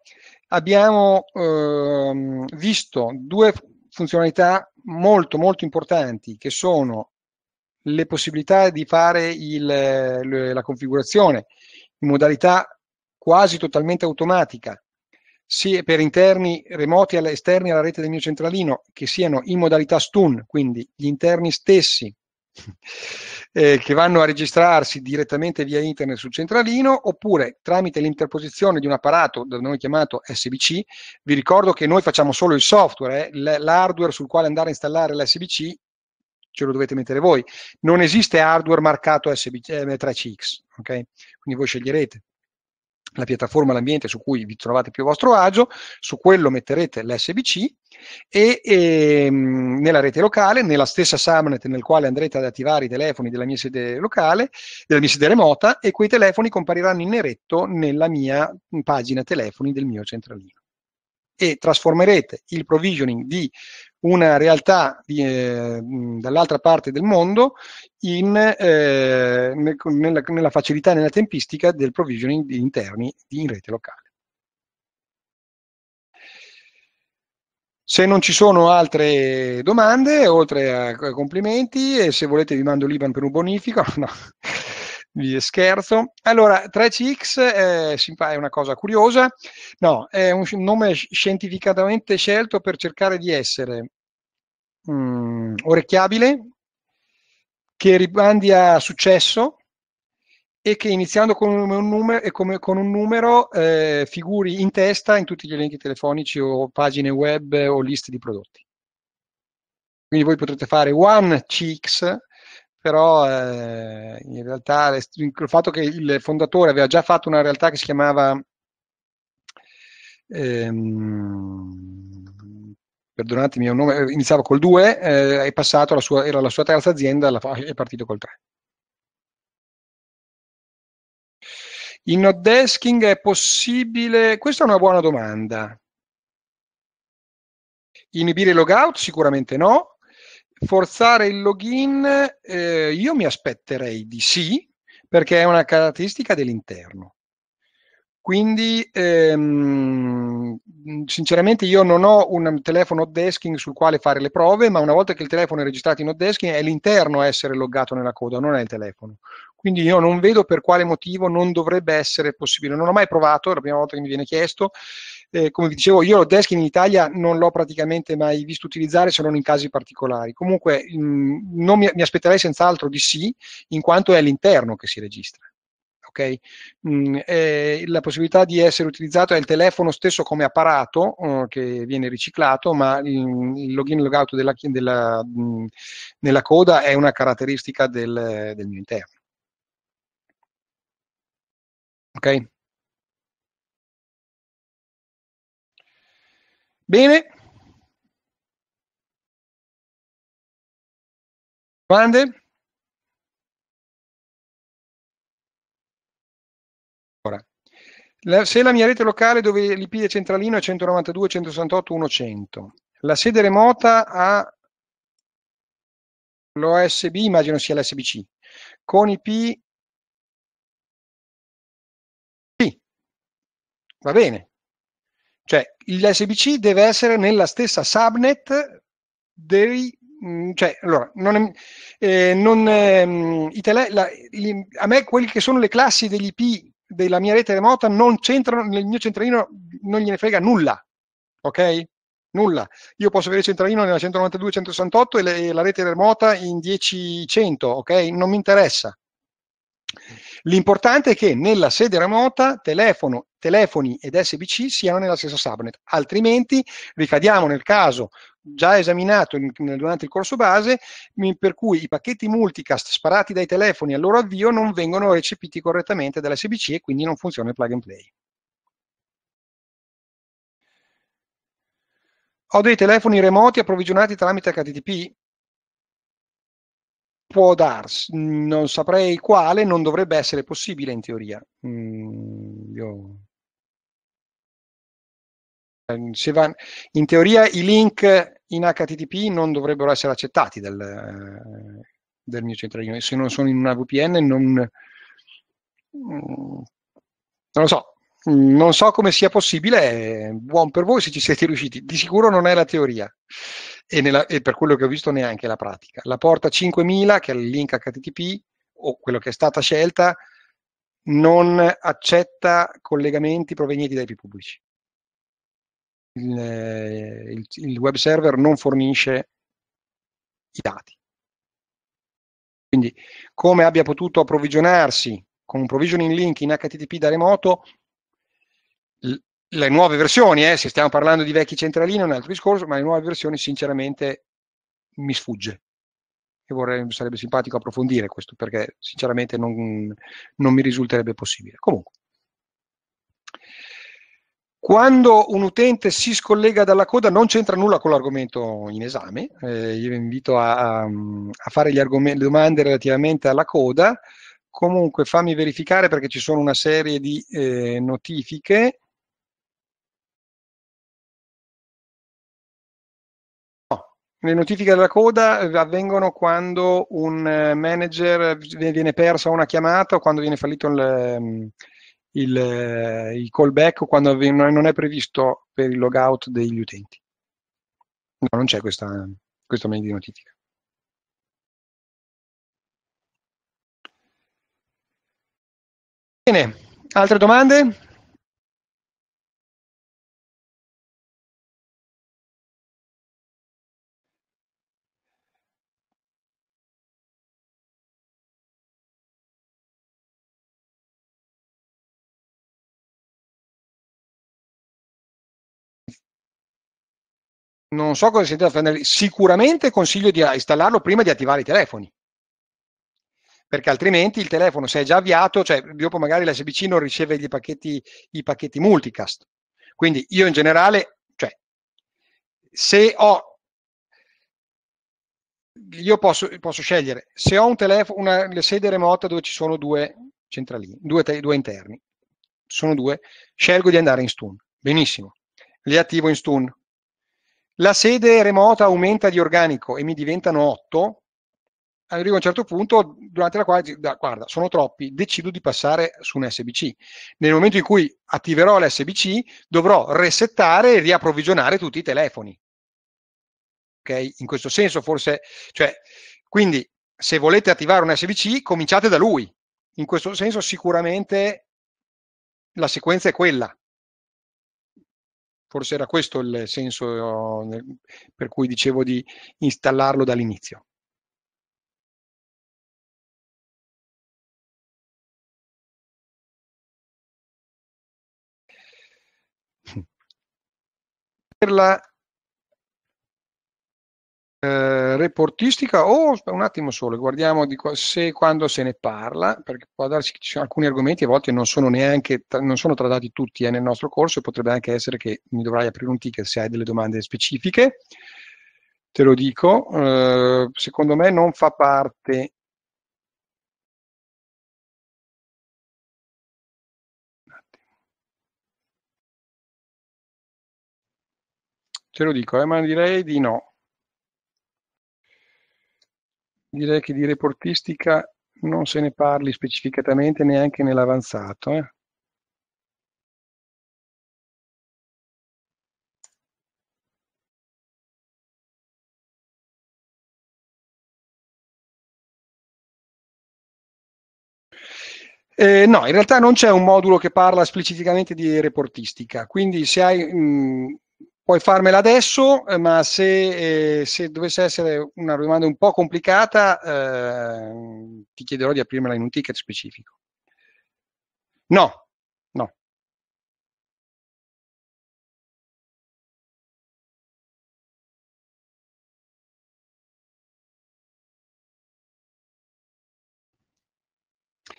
Abbiamo ehm, visto due funzionalità molto molto importanti che sono le possibilità di fare il, la configurazione in modalità quasi totalmente automatica, sia per interni remoti alle, esterni alla rete del mio centralino, che siano in modalità STUN, quindi gli interni stessi [laughs] eh, che vanno a registrarsi direttamente via internet sul centralino oppure tramite l'interposizione di un apparato da noi chiamato SBC. Vi ricordo che noi facciamo solo il software, eh, l'hardware sul quale andare a installare l'SBC ce lo dovete mettere voi. Non esiste hardware marcato SB3CX, eh, ok? Quindi voi sceglierete la piattaforma, l'ambiente su cui vi trovate più a vostro agio, su quello metterete l'SBC e, e ehm, nella rete locale, nella stessa subnet nel quale andrete ad attivare i telefoni della mia sede locale, della mia sede remota e quei telefoni compariranno in eretto nella mia pagina telefoni del mio centralino e trasformerete il provisioning di una realtà eh, dall'altra parte del mondo in, eh, nella, nella, facilità e nella tempistica del provisioning di interni in rete locale. Se non ci sono altre domande, oltre a complimenti, e se volete vi mando l'Iban per un bonifico, [laughs] no scherzo. Allora, 3CX eh, è una cosa curiosa, no, è un nome scientificamente scelto per cercare di essere mm, orecchiabile, che ribandi a successo e che iniziando con un numero, come, con un numero eh, figuri in testa in tutti gli elenchi telefonici o pagine web o liste di prodotti. Quindi voi potrete fare 1CX però eh, in realtà il fatto che il fondatore aveva già fatto una realtà che si chiamava ehm, perdonatemi un nome iniziava col 2 eh, è passato la sua, era la sua terza azienda la, è partito col 3 in no desking è possibile questa è una buona domanda inibire logout sicuramente no forzare il login, eh, io mi aspetterei di sì, perché è una caratteristica dell'interno. Quindi, ehm, sinceramente, io non ho un telefono desking sul quale fare le prove, ma una volta che il telefono è registrato in desking è l'interno a essere loggato nella coda, non è il telefono. Quindi io non vedo per quale motivo non dovrebbe essere possibile. Non ho mai provato, è la prima volta che mi viene chiesto, eh, come vi dicevo, io lo desk in Italia non l'ho praticamente mai visto utilizzare se non in casi particolari. Comunque mh, mm, non mi, mi, aspetterei senz'altro di sì, in quanto è all'interno che si registra. Okay? Mh, mm, eh, la possibilità di essere utilizzato è il telefono stesso come apparato eh, che viene riciclato, ma il, il login e logout della, della, mh, mm, nella coda è una caratteristica del, del mio interno. Okay. Bene? Domande? Ora, la, se la mia rete locale dove l'IP è centralino è 192.168.1.100, la sede remota ha l'OSB, immagino sia l'SBC, con IP... Sì, va bene l'SBC deve essere nella stessa subnet dei mm, cioè, allora, non, eh, non, eh, i tele, la, i, a me quelli che sono le classi degli IP della mia rete remota non c'entrano, nel mio centralino non gliene frega nulla, ok? Nulla. Io posso avere il centralino nella 192-168 e, le, la rete remota in 10 ok? Non mi interessa. Mm. L'importante è che nella sede remota telefono telefoni ed SBC siano nella stessa subnet, altrimenti ricadiamo nel caso già esaminato in, durante il corso base, per cui i pacchetti multicast sparati dai telefoni al loro avvio non vengono recepiti correttamente dall'SBC e quindi non funziona il plug and play. Ho dei telefoni remoti approvvigionati tramite HTTP? può darsi, non saprei quale, non dovrebbe essere possibile in teoria. Mm, io Ehm, diceva, in teoria i link in HTTP non dovrebbero essere accettati dal, del mio centralino, se non sono in una VPN non, mm, non lo so, non so come sia possibile, buon per voi se ci siete riusciti, di sicuro non è la teoria e, nella, e per quello che ho visto neanche la pratica. La porta 5000, che è il link HTTP o quello che è stata scelta, non accetta collegamenti provenienti dai IP pubblici il, il, il web server non fornisce i dati. Quindi come abbia potuto approvvigionarsi con un provisioning link in HTTP da remoto, le nuove versioni, eh, se stiamo parlando di vecchi centralini è un altro discorso, ma le nuove versioni sinceramente mi sfugge. E vorrei, sarebbe simpatico approfondire questo perché sinceramente non, non mi risulterebbe possibile. Comunque, quando un utente si scollega dalla coda non c'entra nulla con l'argomento in esame, eh, io vi invito a, a fare le domande relativamente alla coda, comunque fammi verificare perché ci sono una serie di eh, notifiche. No. Le notifiche della coda eh, avvengono quando un eh, manager viene persa una chiamata o quando viene fallito il, ehm, il, eh, il callback quando non è previsto per il logout degli utenti. No, non c'è questa, questo menu di notifica. Bene, altre domande? non so cosa siete da prendere. Sicuramente consiglio di installarlo prima di attivare i telefoni. Perché altrimenti il telefono, se è già avviato, cioè dopo magari l'SBC non riceve pacchetti, i pacchetti multicast. Quindi io in generale, cioè, se ho, io posso, posso scegliere, se ho un telefono, una sede remota dove ci sono due centralini, due, due interni, sono due, scelgo di andare in stun. Benissimo, li attivo in stun, la sede remota aumenta di organico e mi diventano 8, arrivo a un certo punto durante la quale guarda, sono troppi, decido di passare su un SBC. Nel momento in cui attiverò l'SBC, dovrò resettare e riapprovvigionare tutti i telefoni. Ok? In questo senso forse, cioè, quindi se volete attivare un SBC, cominciate da lui. In questo senso sicuramente la sequenza è quella. Forse era questo il senso eh, per cui dicevo di installarlo dall'inizio. Per la eh, reportistica o oh, un attimo solo, guardiamo di qua, se quando se ne parla, perché può darsi che ci sono alcuni argomenti a volte non sono neanche non sono trattati tutti eh, nel nostro corso e potrebbe anche essere che mi dovrai aprire un ticket se hai delle domande specifiche. Te lo dico, eh, secondo me non fa parte Te lo dico, eh, ma direi di no direi che di reportistica non se ne parli specificatamente neanche nell'avanzato. Eh? Eh, no, in realtà non c'è un modulo che parla specificamente di reportistica, quindi se hai mh, puoi farmela adesso, eh, ma se, eh, se, dovesse essere una domanda un po' complicata, eh, ti chiederò di aprirmela in un ticket specifico. No, no.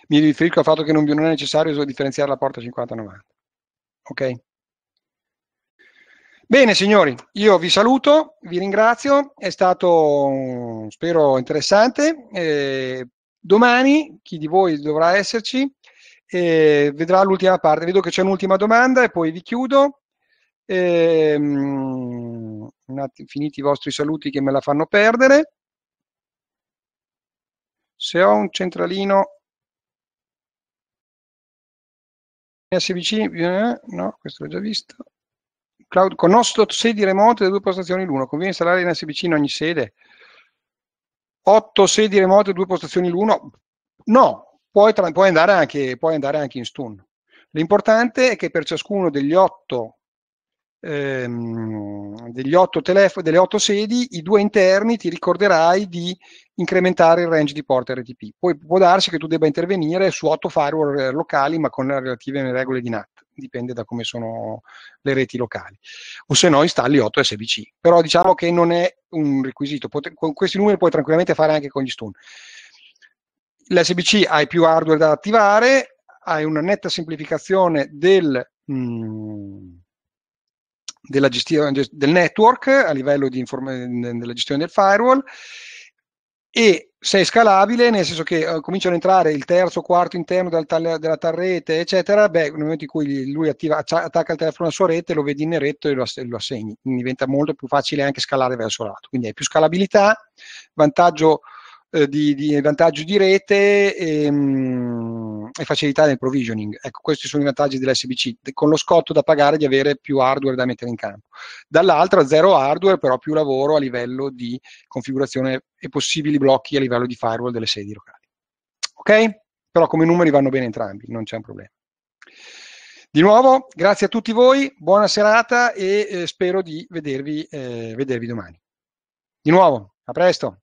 Mi riferisco al fatto che non è necessario differenziare la porta 50-90. Ok? Bene signori, io vi saluto, vi ringrazio, è stato spero interessante. Eh, domani chi di voi dovrà esserci eh, vedrà l'ultima parte. Vedo che c'è un'ultima domanda e poi vi chiudo. Eh, attimo, finiti i vostri saluti che me la fanno perdere. Se ho un centralino SVC, eh, no, questo l'ho già visto. Cloud, con nostro sedi remote e due postazioni l'uno, conviene installare in SBC in ogni sede? 8 sedi remote e due postazioni l'uno? No, puoi, tra, puoi, andare anche, puoi, andare anche, in stun. L'importante è che per ciascuno degli 8 ehm, degli otto telefoni, delle 8 sedi, i due interni ti ricorderai di incrementare il range di porta RTP. Poi può darsi che tu debba intervenire su 8 firewall eh, locali, ma con le relative regole di NAT dipende da come sono le reti locali, o se no installi 8 SBC. Però diciamo che non è un requisito, Pot- con questi numeri puoi tranquillamente fare anche con gli stun. L'SBC hai più hardware da attivare, hai una netta semplificazione del, mh, mm, gestio- del network a livello di inform- della gestione del firewall e sei scalabile, nel senso che uh, cominciano ad entrare il terzo, quarto interno della, tal- della tarrete, eccetera, beh, nel momento in cui lui attiva, attacca il telefono alla sua rete, lo vedi in retto e lo, ass- lo assegni. Quindi diventa molto più facile anche scalare verso l'alto. Quindi hai più scalabilità, vantaggio, eh, di, di, vantaggio di rete e, ehm, mh, e facilità nel provisioning. Ecco, questi sono i vantaggi dell'SBC, con lo scotto da pagare di avere più hardware da mettere in campo. Dall'altra, zero hardware, però più lavoro a livello di configurazione e possibili blocchi a livello di firewall delle sedi locali. Ok? Però come numeri vanno bene entrambi, non c'è un problema. Di nuovo, grazie a tutti voi, buona serata e eh, spero di vedervi, eh, vedervi domani. Di nuovo, a presto!